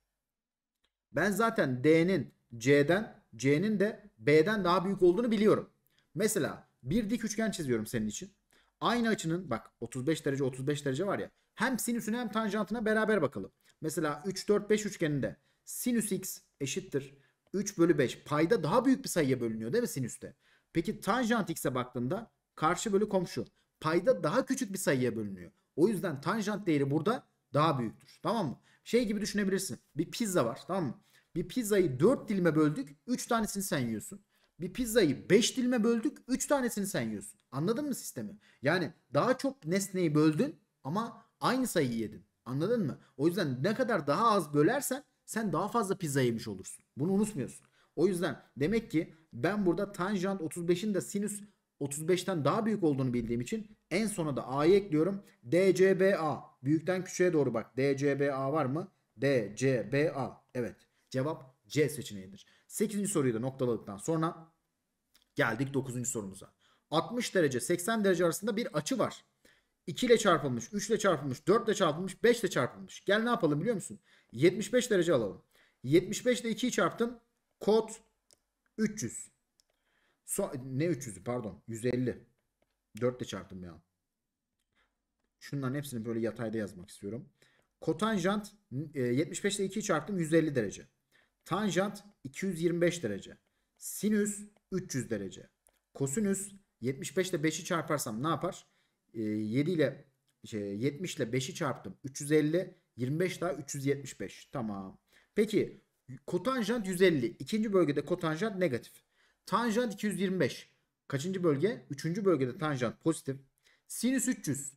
Ben zaten D'nin C'den C'nin de B'den daha büyük olduğunu biliyorum. Mesela bir dik üçgen çiziyorum senin için. Aynı açının bak 35 derece 35 derece var ya hem sinüsüne hem tanjantına beraber bakalım. Mesela 3 4 5 üçgeninde sinüs x eşittir 3 bölü 5 payda daha büyük bir sayıya bölünüyor değil mi sinüste? Peki tanjant x'e baktığında karşı bölü komşu. Payda daha küçük bir sayıya bölünüyor. O yüzden tanjant değeri burada daha büyüktür. Tamam mı? Şey gibi düşünebilirsin. Bir pizza var tamam mı? Bir pizzayı 4 dilime böldük. 3 tanesini sen yiyorsun. Bir pizzayı 5 dilime böldük. 3 tanesini sen yiyorsun. Anladın mı sistemi? Yani daha çok nesneyi böldün ama aynı sayıyı yedin. Anladın mı? O yüzden ne kadar daha az bölersen sen daha fazla pizza yemiş olursun. Bunu unutmuyorsun. O yüzden demek ki ben burada tanjant 35'in de sinüs 35'ten daha büyük olduğunu bildiğim için en sona da a'yı ekliyorum. DCBA büyükten küçüğe doğru bak. DCBA var mı? DCBA. Evet. Cevap C seçeneğidir. 8. soruyu da noktaladıktan sonra geldik 9. sorumuza. 60 derece 80 derece arasında bir açı var. 2 ile çarpılmış, 3 ile çarpılmış, 4 ile çarpılmış, 5 ile çarpılmış. Gel ne yapalım biliyor musun? 75 derece alalım. 75 ile 2'yi çarptın. Kod 300. So ne 300'ü pardon 150. 4 ile çarptım ya. Şunların hepsini böyle yatayda yazmak istiyorum. Kotanjant 75 ile 2'yi çarptım 150 derece. Tanjant 225 derece. Sinüs 300 derece. Kosinüs 75 ile 5'i çarparsam ne yapar? 7 e, ile şey, 70 ile 5'i çarptım 350 25 daha 375 tamam. Peki Kotanjant 150. İkinci bölgede kotanjant negatif. Tanjant 225. Kaçıncı bölge? Üçüncü bölgede tanjant pozitif. Sinüs 300.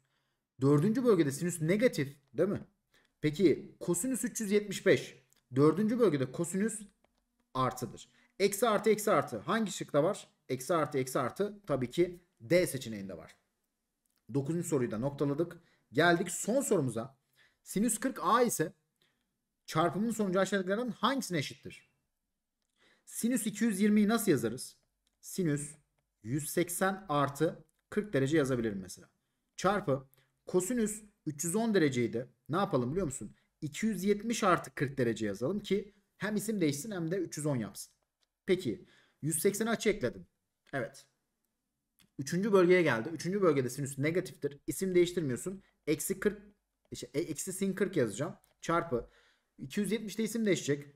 Dördüncü bölgede sinüs negatif değil mi? Peki kosinüs 375. Dördüncü bölgede kosinüs artıdır. Eksi artı eksi artı hangi şıkta var? Eksi artı eksi artı tabii ki D seçeneğinde var. Dokuzuncu soruyu da noktaladık. Geldik son sorumuza. Sinüs 40A ise çarpımının sonucu aşağıdakilerden hangisine eşittir? Sinüs 220'yi nasıl yazarız? Sinüs 180 artı 40 derece yazabilirim mesela. Çarpı kosinüs 310 dereceyi de ne yapalım biliyor musun? 270 artı 40 derece yazalım ki hem isim değişsin hem de 310 yapsın. Peki 180'i açı ekledim. Evet. Üçüncü bölgeye geldi. Üçüncü bölgede sinüs negatiftir. İsim değiştirmiyorsun. Eksi 40 işte, e, eksi sin 40 yazacağım. Çarpı 270'te isim değişecek.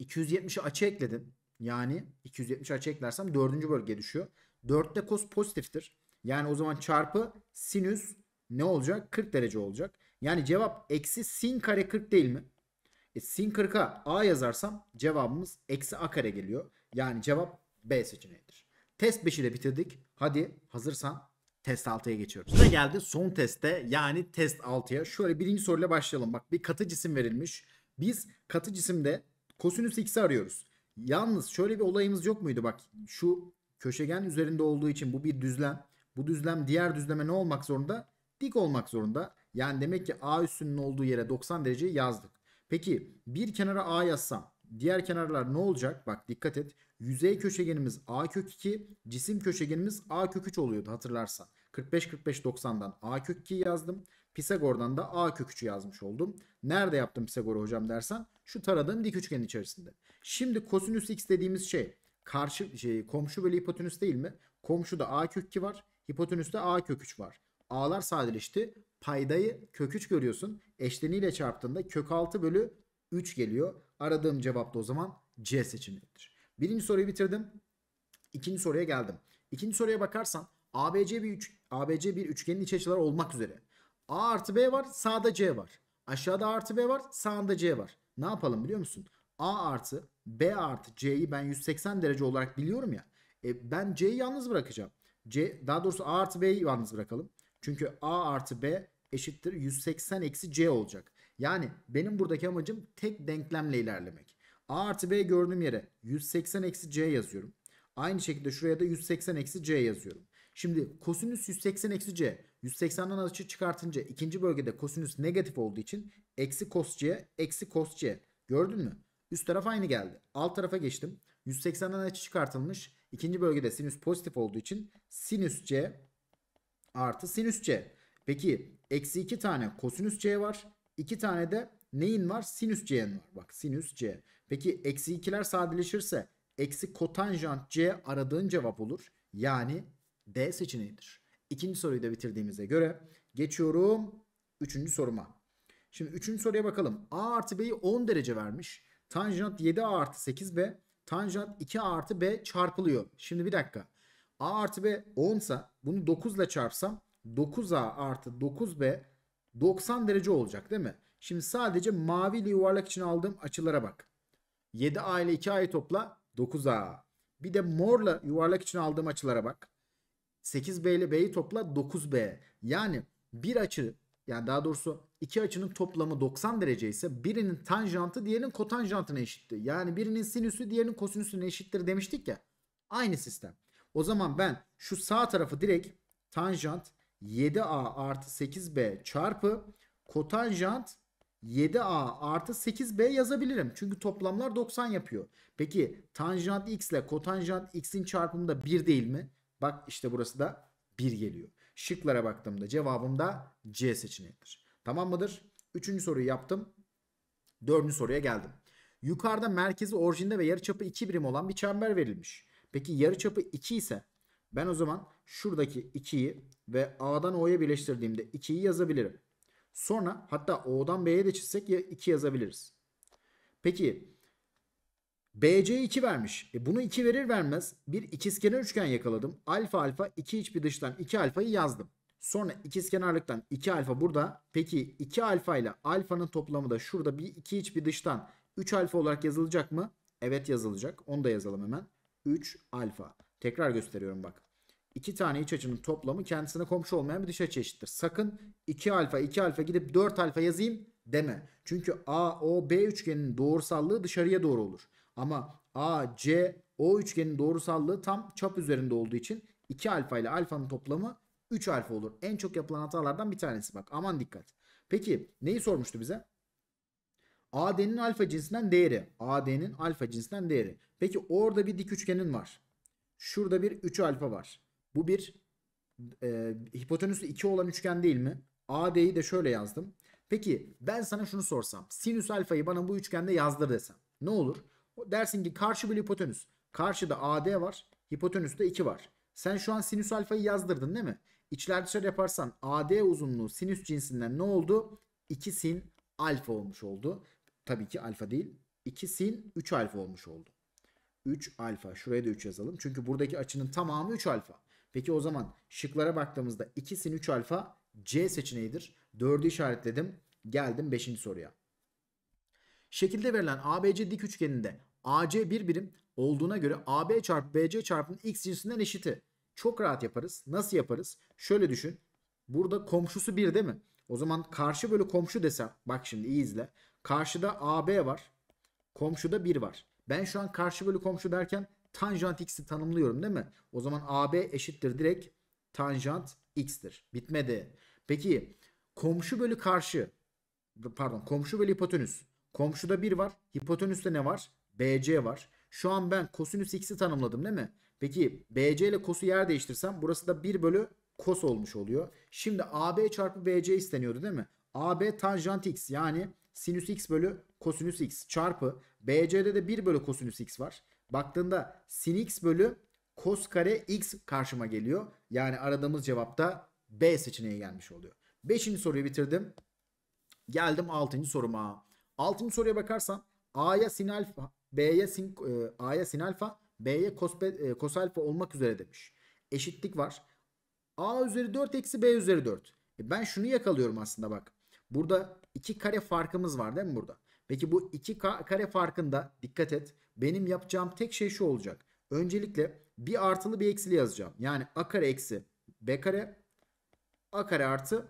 270'i açı ekledim. Yani 270 açı eklersem 4. bölge düşüyor. 4'te kos pozitiftir. Yani o zaman çarpı sinüs ne olacak? 40 derece olacak. Yani cevap eksi sin kare 40 değil mi? E, sin 40'a a yazarsam cevabımız eksi a kare geliyor. Yani cevap B seçeneğidir. Test 5'i de bitirdik. Hadi hazırsan test 6'ya geçiyoruz. Ve geldi son teste yani test 6'ya. Şöyle birinci soruyla başlayalım. Bak bir katı cisim verilmiş. Biz katı cisimde kosinüs x'i arıyoruz. Yalnız şöyle bir olayımız yok muydu bak şu köşegen üzerinde olduğu için bu bir düzlem. Bu düzlem diğer düzleme ne olmak zorunda? Dik olmak zorunda. Yani demek ki A üssünün olduğu yere 90 dereceyi yazdık. Peki bir kenara A yazsam diğer kenarlar ne olacak? Bak dikkat et. Yüzey köşegenimiz A kök 2, cisim köşegenimiz A kök 3 oluyordu hatırlarsan. 45 45 90'dan A kök 2 yazdım. Pisagor'dan da A kök 3'ü yazmış oldum. Nerede yaptım Pisagor'u hocam dersen şu taradığım dik üçgen içerisinde. Şimdi kosinüs x dediğimiz şey karşı şey komşu böyle hipotenüs değil mi? Komşu da A kök 2 var. Hipotenüste A kök 3 var. A'lar sadeleşti. Paydayı kök 3 görüyorsun. Eşleniyle çarptığında kök 6 bölü 3 geliyor. Aradığım cevap da o zaman C seçeneğidir. Birinci soruyu bitirdim. İkinci soruya geldim. İkinci soruya bakarsan ABC bir, üç, ABC bir üçgenin iç açıları olmak üzere. A artı B var sağda C var. Aşağıda A artı B var sağında C var. Ne yapalım biliyor musun? A artı B artı C'yi ben 180 derece olarak biliyorum ya. E, ben C'yi yalnız bırakacağım. C, daha doğrusu A artı B'yi yalnız bırakalım. Çünkü A artı B eşittir 180 eksi C olacak. Yani benim buradaki amacım tek denklemle ilerlemek. A artı B gördüğüm yere 180 eksi C yazıyorum. Aynı şekilde şuraya da 180 eksi C yazıyorum. Şimdi kosinüs 180 eksi C 180'den açı çıkartınca ikinci bölgede kosinüs negatif olduğu için eksi kos C eksi kos C gördün mü? Üst taraf aynı geldi. Alt tarafa geçtim. 180'den açı çıkartılmış. İkinci bölgede sinüs pozitif olduğu için sinüs C artı sinüs C. Peki eksi 2 tane kosinüs C var. 2 tane de neyin var? Sinüs C'nin var. Bak sinüs C. Peki eksi ikiler sadeleşirse eksi kotanjant C aradığın cevap olur. Yani D seçeneğidir. İkinci soruyu da bitirdiğimize göre geçiyorum üçüncü soruma. Şimdi üçüncü soruya bakalım. A artı B'yi 10 derece vermiş. Tanjant 7A artı 8B. Tanjant 2A artı B çarpılıyor. Şimdi bir dakika. A artı B 10 sa bunu 9 ile çarpsam 9A artı 9B 90 derece olacak değil mi? Şimdi sadece mavi ile yuvarlak için aldığım açılara bak. 7A ile 2A'yı topla 9A. Bir de morla yuvarlak için aldığım açılara bak. 8B ile B'yi topla 9B. Yani bir açı yani daha doğrusu iki açının toplamı 90 derece ise birinin tanjantı diğerinin kotanjantına eşittir. Yani birinin sinüsü diğerinin kosinüsüne eşittir demiştik ya. Aynı sistem. O zaman ben şu sağ tarafı direkt tanjant 7a artı 8b çarpı kotanjant 7a artı 8b yazabilirim. Çünkü toplamlar 90 yapıyor. Peki tanjant x ile kotanjant x'in çarpımı da 1 değil mi? Bak işte burası da 1 geliyor. Şıklara baktığımda cevabım da C seçeneğidir. Tamam mıdır? Üçüncü soruyu yaptım. Dördüncü soruya geldim. Yukarıda merkezi orijinde ve yarıçapı 2 birim olan bir çember verilmiş. Peki yarıçapı 2 ise ben o zaman şuradaki 2'yi ve A'dan O'ya birleştirdiğimde 2'yi yazabilirim. Sonra hatta O'dan B'ye de çizsek ya 2 yazabiliriz. Peki BC 2 vermiş. E bunu 2 verir vermez bir ikizkenar üçgen yakaladım. Alfa alfa 2 iç bir dıştan 2 alfayı yazdım. Sonra ikizkenarlıktan 2 alfa burada. Peki 2 alfa ile alfanın toplamı da şurada bir 2 iç bir dıştan 3 alfa olarak yazılacak mı? Evet yazılacak. Onu da yazalım hemen. 3 alfa. Tekrar gösteriyorum bak iki tane iç açının toplamı kendisine komşu olmayan bir dış açı eşittir. Sakın 2 alfa 2 alfa gidip 4 alfa yazayım deme. Çünkü AOB üçgeninin doğrusallığı dışarıya doğru olur. Ama ACO üçgenin doğrusallığı tam çap üzerinde olduğu için 2 alfa ile alfanın toplamı 3 alfa olur. En çok yapılan hatalardan bir tanesi bak. Aman dikkat. Peki neyi sormuştu bize? AD'nin alfa cinsinden değeri. AD'nin alfa cinsinden değeri. Peki orada bir dik üçgenin var. Şurada bir 3 alfa var. Bu bir e, hipotenüsü 2 olan üçgen değil mi? AD'yi de şöyle yazdım. Peki ben sana şunu sorsam. Sinüs alfayı bana bu üçgende yazdır desem. Ne olur? Dersin ki karşı bir hipotenüs. Karşıda AD var. de 2 var. Sen şu an sinüs alfayı yazdırdın değil mi? İçler dışarı yaparsan AD uzunluğu sinüs cinsinden ne oldu? 2 sin alfa olmuş oldu. Tabii ki alfa değil. 2 sin 3 alfa olmuş oldu. 3 alfa. Şuraya da 3 yazalım. Çünkü buradaki açının tamamı 3 alfa. Peki o zaman şıklara baktığımızda 2 sin 3 alfa C seçeneğidir. 4'ü işaretledim. Geldim 5. soruya. Şekilde verilen ABC dik üçgeninde AC bir birim olduğuna göre AB çarpı BC çarpının x cinsinden eşiti. Çok rahat yaparız. Nasıl yaparız? Şöyle düşün. Burada komşusu 1 değil mi? O zaman karşı bölü komşu desem. Bak şimdi iyi izle. Karşıda AB var. Komşuda 1 var. Ben şu an karşı bölü komşu derken tanjant x'i tanımlıyorum değil mi? O zaman AB eşittir direkt tanjant x'tir. Bitmedi. Peki komşu bölü karşı pardon komşu bölü hipotenüs. Komşuda 1 var. Hipotenüste ne var? BC var. Şu an ben kosinüs x'i tanımladım değil mi? Peki BC ile kosu yer değiştirsem burası da 1 bölü kos olmuş oluyor. Şimdi AB çarpı BC isteniyordu değil mi? AB tanjant x yani sinüs x bölü kosinüs x çarpı BC'de de 1 bölü kosinüs x var. Baktığında sin x bölü cos kare x karşıma geliyor. Yani aradığımız cevapta B seçeneği gelmiş oluyor. 5. soruyu bitirdim. Geldim 6. soruma. 6. soruya bakarsan A'ya sin alfa, B'ye sin e, A'ya sin alfa, B'ye cos, e, cos alfa olmak üzere demiş. Eşitlik var. A üzeri 4 eksi B üzeri 4. E ben şunu yakalıyorum aslında bak. Burada 2 kare farkımız var değil mi burada? Peki bu 2 kare farkında dikkat et. Benim yapacağım tek şey şu olacak. Öncelikle bir artılı bir eksili yazacağım. Yani a kare eksi b kare a kare artı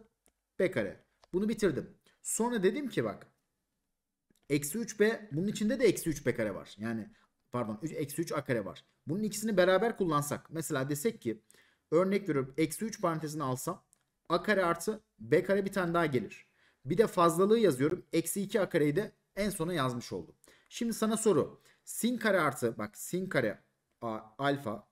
b kare. Bunu bitirdim. Sonra dedim ki bak eksi 3b bunun içinde de eksi 3b kare var. Yani pardon eksi 3 a kare var. Bunun ikisini beraber kullansak. Mesela desek ki örnek veriyorum eksi 3 parantezini alsam a kare artı b kare bir tane daha gelir. Bir de fazlalığı yazıyorum. Eksi 2 a kareyi de en sona yazmış oldum. Şimdi sana soru sin kare artı bak sin kare a, alfa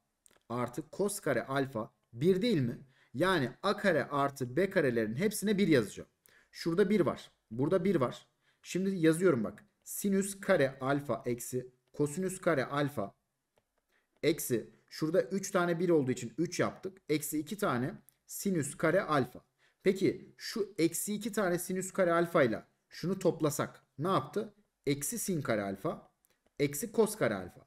artı kos kare alfa 1 değil mi? Yani a kare artı b karelerin hepsine 1 yazacağım. Şurada 1 var. Burada 1 var. Şimdi yazıyorum bak. Sinüs kare alfa eksi kosinüs kare alfa eksi şurada 3 tane 1 olduğu için 3 yaptık. Eksi 2 tane sinüs kare alfa. Peki şu eksi 2 tane sinüs kare alfa ile şunu toplasak ne yaptı? Eksi sin kare alfa Eksi cos kare alfa.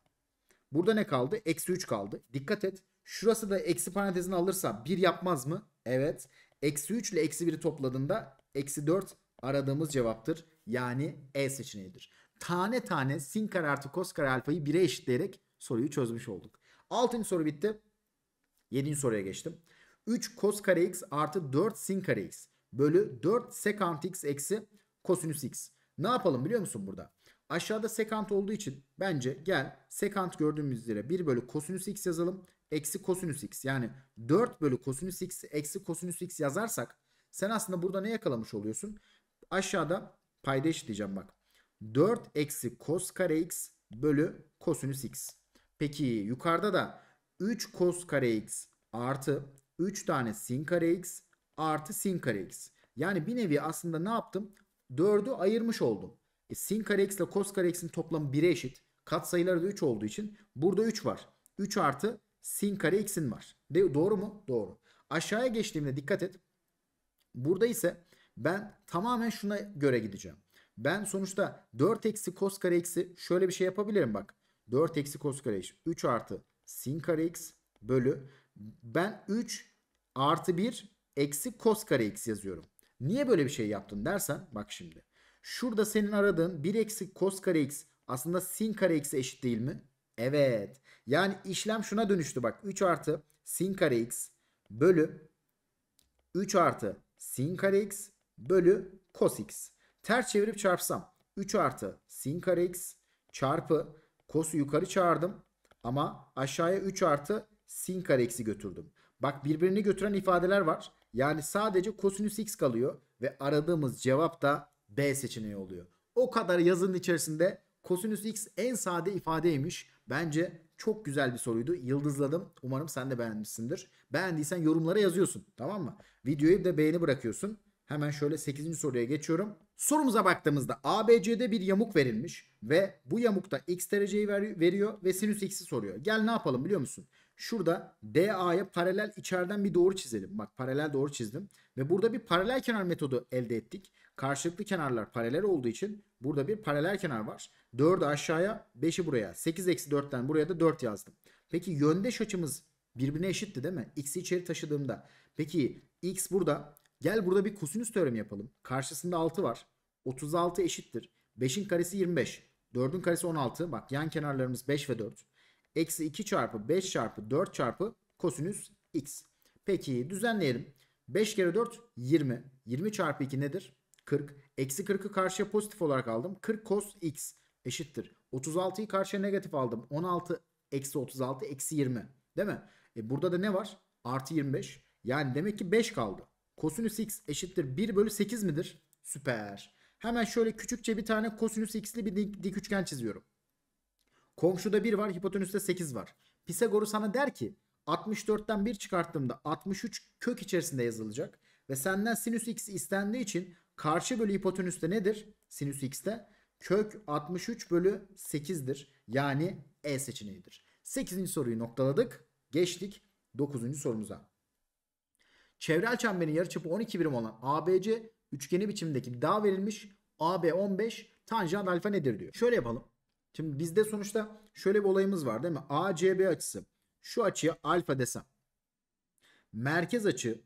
Burada ne kaldı? Eksi 3 kaldı. Dikkat et. Şurası da eksi parantezini alırsa 1 yapmaz mı? Evet. Eksi 3 ile eksi 1'i topladığında eksi 4 aradığımız cevaptır. Yani E seçeneğidir. Tane tane sin kare artı kos kare alfayı 1'e eşitleyerek soruyu çözmüş olduk. 6. soru bitti. 7. soruya geçtim. 3 kos kare x artı 4 sin kare x bölü 4 secant x eksi kosinüs x. Ne yapalım biliyor musun burada? Aşağıda sekant olduğu için bence gel sekant gördüğümüz yere 1 bölü kosinüs x yazalım. Eksi kosinüs x yani 4 bölü kosinüs x eksi kosinüs x yazarsak sen aslında burada ne yakalamış oluyorsun? Aşağıda payda eşitleyeceğim bak. 4 eksi kos kare x bölü kosinüs x. Peki yukarıda da 3 kos kare x artı 3 tane sin kare x artı sin kare x. Yani bir nevi aslında ne yaptım? 4'ü ayırmış oldum. E, sin kare x ile kos kare x'in toplamı 1'e eşit. Kat sayıları da 3 olduğu için burada 3 var. 3 artı sin kare x'in var. De, doğru mu? Doğru. Aşağıya geçtiğimde dikkat et. Burada ise ben tamamen şuna göre gideceğim. Ben sonuçta 4 eksi kos kare x'i şöyle bir şey yapabilirim bak. 4 eksi kos kare x, 3 artı sin kare x bölü. Ben 3 artı 1 eksi kos kare x yazıyorum. Niye böyle bir şey yaptın dersen bak şimdi. Şurada senin aradığın 1 eksi cos kare x aslında sin kare x'e eşit değil mi? Evet. Yani işlem şuna dönüştü bak. 3 artı sin kare x bölü 3 artı sin kare x bölü cos x. Ters çevirip çarpsam 3 artı sin kare x çarpı cos'u yukarı çağırdım ama aşağıya 3 artı sin kare x'i götürdüm. Bak birbirini götüren ifadeler var. Yani sadece kosinüs x kalıyor ve aradığımız cevap da B seçeneği oluyor. O kadar yazının içerisinde kosinüs x en sade ifadeymiş. Bence çok güzel bir soruydu. Yıldızladım. Umarım sen de beğenmişsindir. Beğendiysen yorumlara yazıyorsun. Tamam mı? Videoyu da beğeni bırakıyorsun. Hemen şöyle 8. soruya geçiyorum. Sorumuza baktığımızda ABC'de bir yamuk verilmiş ve bu yamukta x dereceyi veriyor ve sinüs x'i soruyor. Gel ne yapalım biliyor musun? Şurada DA'ya paralel içeriden bir doğru çizelim. Bak paralel doğru çizdim. Ve burada bir paralel kenar metodu elde ettik. Karşılıklı kenarlar paralel olduğu için burada bir paralel kenar var. 4'ü aşağıya 5'i buraya. 8 eksi 4'ten buraya da 4 yazdım. Peki yöndeş açımız birbirine eşitti değil mi? X'i içeri taşıdığımda. Peki X burada. Gel burada bir kosinüs teoremi yapalım. Karşısında 6 var. 36 eşittir. 5'in karesi 25. 4'ün karesi 16. Bak yan kenarlarımız 5 ve 4. Eksi 2 çarpı 5 çarpı 4 çarpı kosinüs X. Peki düzenleyelim. 5 kere 4 20. 20 çarpı 2 nedir? 40. Eksi 40'ı karşıya pozitif olarak aldım. 40 cos x eşittir. 36'yı karşıya negatif aldım. 16 eksi 36 eksi 20. Değil mi? E burada da ne var? Artı 25. Yani demek ki 5 kaldı. Kosinüs x eşittir 1 bölü 8 midir? Süper. Hemen şöyle küçükçe bir tane kosinüs x'li bir dik, dik üçgen çiziyorum. Komşuda 1 var, hipotenüste 8 var. Pisagor'u sana der ki 64'ten 1 çıkarttığımda 63 kök içerisinde yazılacak ve senden sinüs x istendiği için Karşı bölü hipotenüste nedir? Sinüs x'te kök 63 bölü 8'dir. Yani E seçeneğidir. 8. soruyu noktaladık. Geçtik 9. sorumuza. Çevrel çemberin yarıçapı 12 birim olan ABC üçgeni biçimindeki bir dağ verilmiş. AB 15 tanjant alfa nedir diyor. Şöyle yapalım. Şimdi bizde sonuçta şöyle bir olayımız var değil mi? ACB açısı şu açıya alfa desem. Merkez açı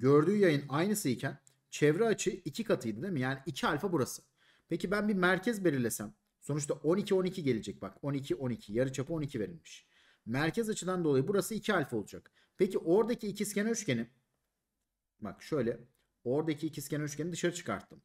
gördüğü yayın aynısı iken çevre açı 2 katıydı değil mi? Yani 2 alfa burası. Peki ben bir merkez belirlesem. Sonuçta 12 12 gelecek bak. 12 12 yarıçapı 12 verilmiş. Merkez açıdan dolayı burası 2 alfa olacak. Peki oradaki ikizkenar üçgeni bak şöyle oradaki ikizkenar üçgeni dışarı çıkarttım.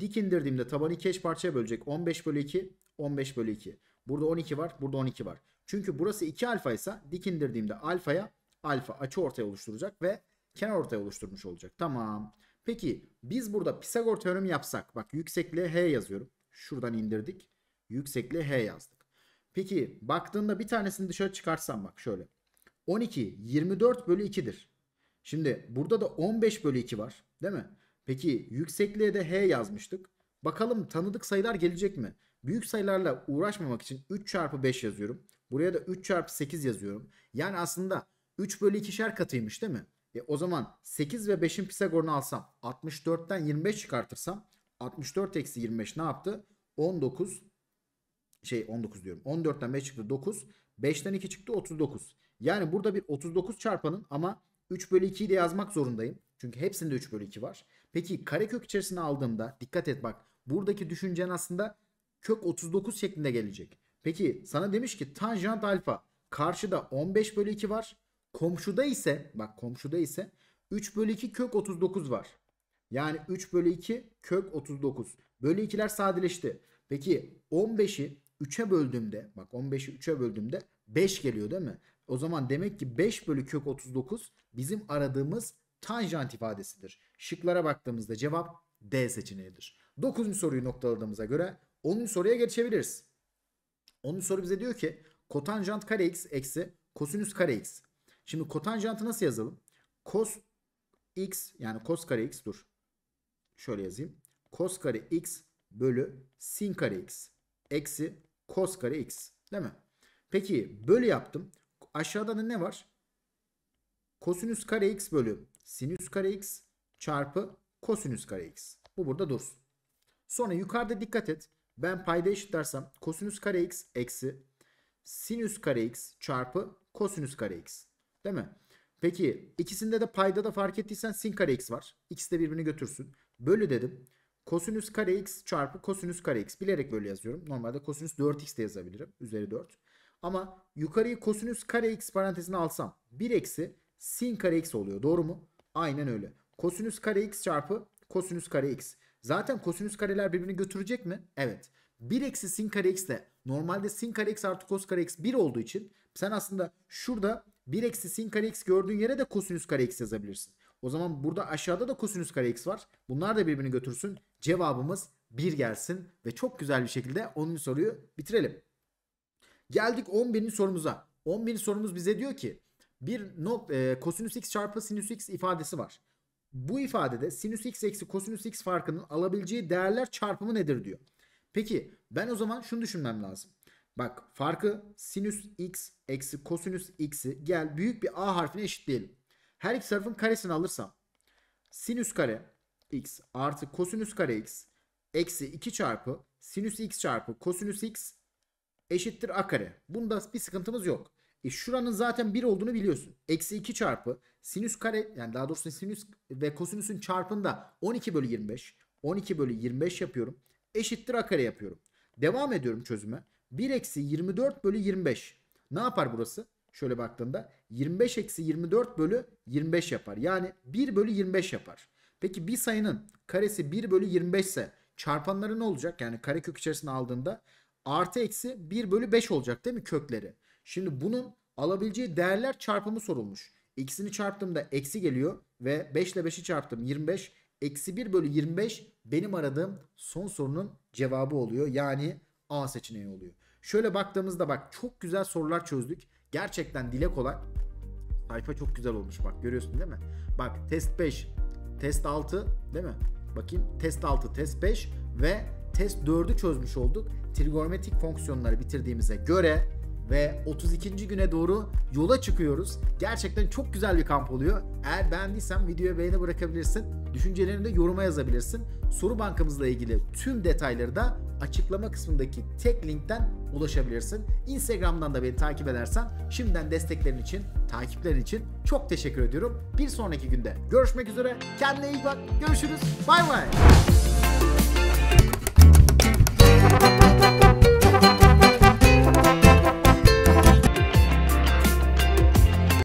Dik indirdiğimde tabanı iki parçaya bölecek. 15 bölü 2, 15 bölü 2. Burada 12 var, burada 12 var. Çünkü burası 2 alfa ise dik indirdiğimde alfaya alfa açı ortaya oluşturacak ve kenar ortaya oluşturmuş olacak. Tamam. Peki biz burada Pisagor teoremi yapsak. Bak yüksekliğe h yazıyorum. Şuradan indirdik. Yüksekliğe h yazdık. Peki baktığında bir tanesini dışarı çıkarsam bak şöyle. 12 24 bölü 2'dir. Şimdi burada da 15 bölü 2 var değil mi? Peki yüksekliğe de h yazmıştık. Bakalım tanıdık sayılar gelecek mi? Büyük sayılarla uğraşmamak için 3 çarpı 5 yazıyorum. Buraya da 3 çarpı 8 yazıyorum. Yani aslında 3 bölü 2'şer katıymış değil mi? E, o zaman 8 ve 5'in Pisagor'unu alsam 64'ten 25 çıkartırsam 64 eksi 25 ne yaptı? 19 şey 19 diyorum. 14'ten 5 çıktı 9. 5'ten 2 çıktı 39. Yani burada bir 39 çarpanın ama 3 bölü 2'yi de yazmak zorundayım. Çünkü hepsinde 3 bölü 2 var. Peki karekök içerisine aldığımda dikkat et bak buradaki düşüncen aslında kök 39 şeklinde gelecek. Peki sana demiş ki tanjant alfa karşıda 15 bölü 2 var. Komşuda ise bak komşuda ise 3 bölü 2 kök 39 var. Yani 3 bölü 2 kök 39. Bölü 2'ler sadeleşti. Peki 15'i 3'e böldüğümde bak 15'i 3'e böldüğümde 5 geliyor değil mi? O zaman demek ki 5 bölü kök 39 bizim aradığımız tanjant ifadesidir. Şıklara baktığımızda cevap D seçeneğidir. 9. soruyu noktaladığımıza göre 10. soruya geçebiliriz. 10. soru bize diyor ki kotanjant kare x eksi kosinüs kare x. Şimdi kotanjantı nasıl yazalım? Cos x yani cos kare x dur. Şöyle yazayım. Cos kare x bölü sin kare x eksi cos kare x değil mi? Peki bölü yaptım. Aşağıda da ne var? Kosinüs kare x bölü sinüs kare x çarpı kosinüs kare x. Bu burada dursun. Sonra yukarıda dikkat et. Ben payda eşitlersem kosinüs kare x eksi sinüs kare x çarpı kosinüs kare x. Değil mi? Peki ikisinde de payda da fark ettiysen sin kare x var. İkisi de birbirini götürsün. Bölü dedim. Kosinüs kare x çarpı kosinüs kare x. Bilerek böyle yazıyorum. Normalde kosinüs 4x de yazabilirim. Üzeri 4. Ama yukarıyı kosinüs kare x parantezine alsam 1 eksi sin kare x oluyor. Doğru mu? Aynen öyle. Kosinüs kare x çarpı kosinüs kare x. Zaten kosinüs kareler birbirini götürecek mi? Evet. 1 eksi sin kare x de normalde sin kare x artı kos kare x 1 olduğu için sen aslında şurada 1 eksi sin kare x gördüğün yere de kosinüs kare x yazabilirsin. O zaman burada aşağıda da kosinüs kare x var. Bunlar da birbirini götürsün. Cevabımız 1 gelsin ve çok güzel bir şekilde 10. soruyu bitirelim. Geldik 11. sorumuza. 11. sorumuz bize diyor ki bir not e, kosinüs x çarpı sinüs x ifadesi var. Bu ifadede sinüs x eksi kosinüs x farkının alabileceği değerler çarpımı nedir diyor. Peki ben o zaman şunu düşünmem lazım. Bak farkı sinüs x eksi kosinüs x'i gel büyük bir a harfine eşitleyelim. Her iki tarafın karesini alırsam sinüs kare x artı kosinüs kare x eksi 2 çarpı sinüs x çarpı kosinüs x eşittir a kare. Bunda bir sıkıntımız yok. E şuranın zaten 1 olduğunu biliyorsun. Eksi 2 çarpı sinüs kare yani daha doğrusu sinüs ve kosinüsün çarpında 12 bölü 25. 12 bölü 25 yapıyorum. Eşittir a kare yapıyorum. Devam ediyorum çözüme. 1 eksi 24 bölü 25. Ne yapar burası? Şöyle baktığında 25 eksi 24 bölü 25 yapar. Yani 1 bölü 25 yapar. Peki bir sayının karesi 1 bölü 25 ise çarpanları ne olacak? Yani karekök içerisine aldığında artı eksi 1 bölü 5 olacak değil mi kökleri? Şimdi bunun alabileceği değerler çarpımı sorulmuş. İkisini çarptığımda eksi geliyor ve 5 ile 5'i çarptım 25. Eksi 1 bölü 25 benim aradığım son sorunun cevabı oluyor. Yani A seçeneği oluyor. Şöyle baktığımızda bak çok güzel sorular çözdük. Gerçekten dile kolay. Sayfa çok güzel olmuş bak görüyorsun değil mi? Bak test 5, test 6 değil mi? Bakayım test 6, test 5 ve test 4'ü çözmüş olduk. Trigonometrik fonksiyonları bitirdiğimize göre ve 32. güne doğru yola çıkıyoruz. Gerçekten çok güzel bir kamp oluyor. Eğer beğendiysen videoya beğeni bırakabilirsin. Düşüncelerini de yoruma yazabilirsin. Soru bankamızla ilgili tüm detayları da açıklama kısmındaki tek linkten ulaşabilirsin. Instagram'dan da beni takip edersen şimdiden desteklerin için, takiplerin için çok teşekkür ediyorum. Bir sonraki günde görüşmek üzere. Kendine iyi bak. Görüşürüz. Bay bay.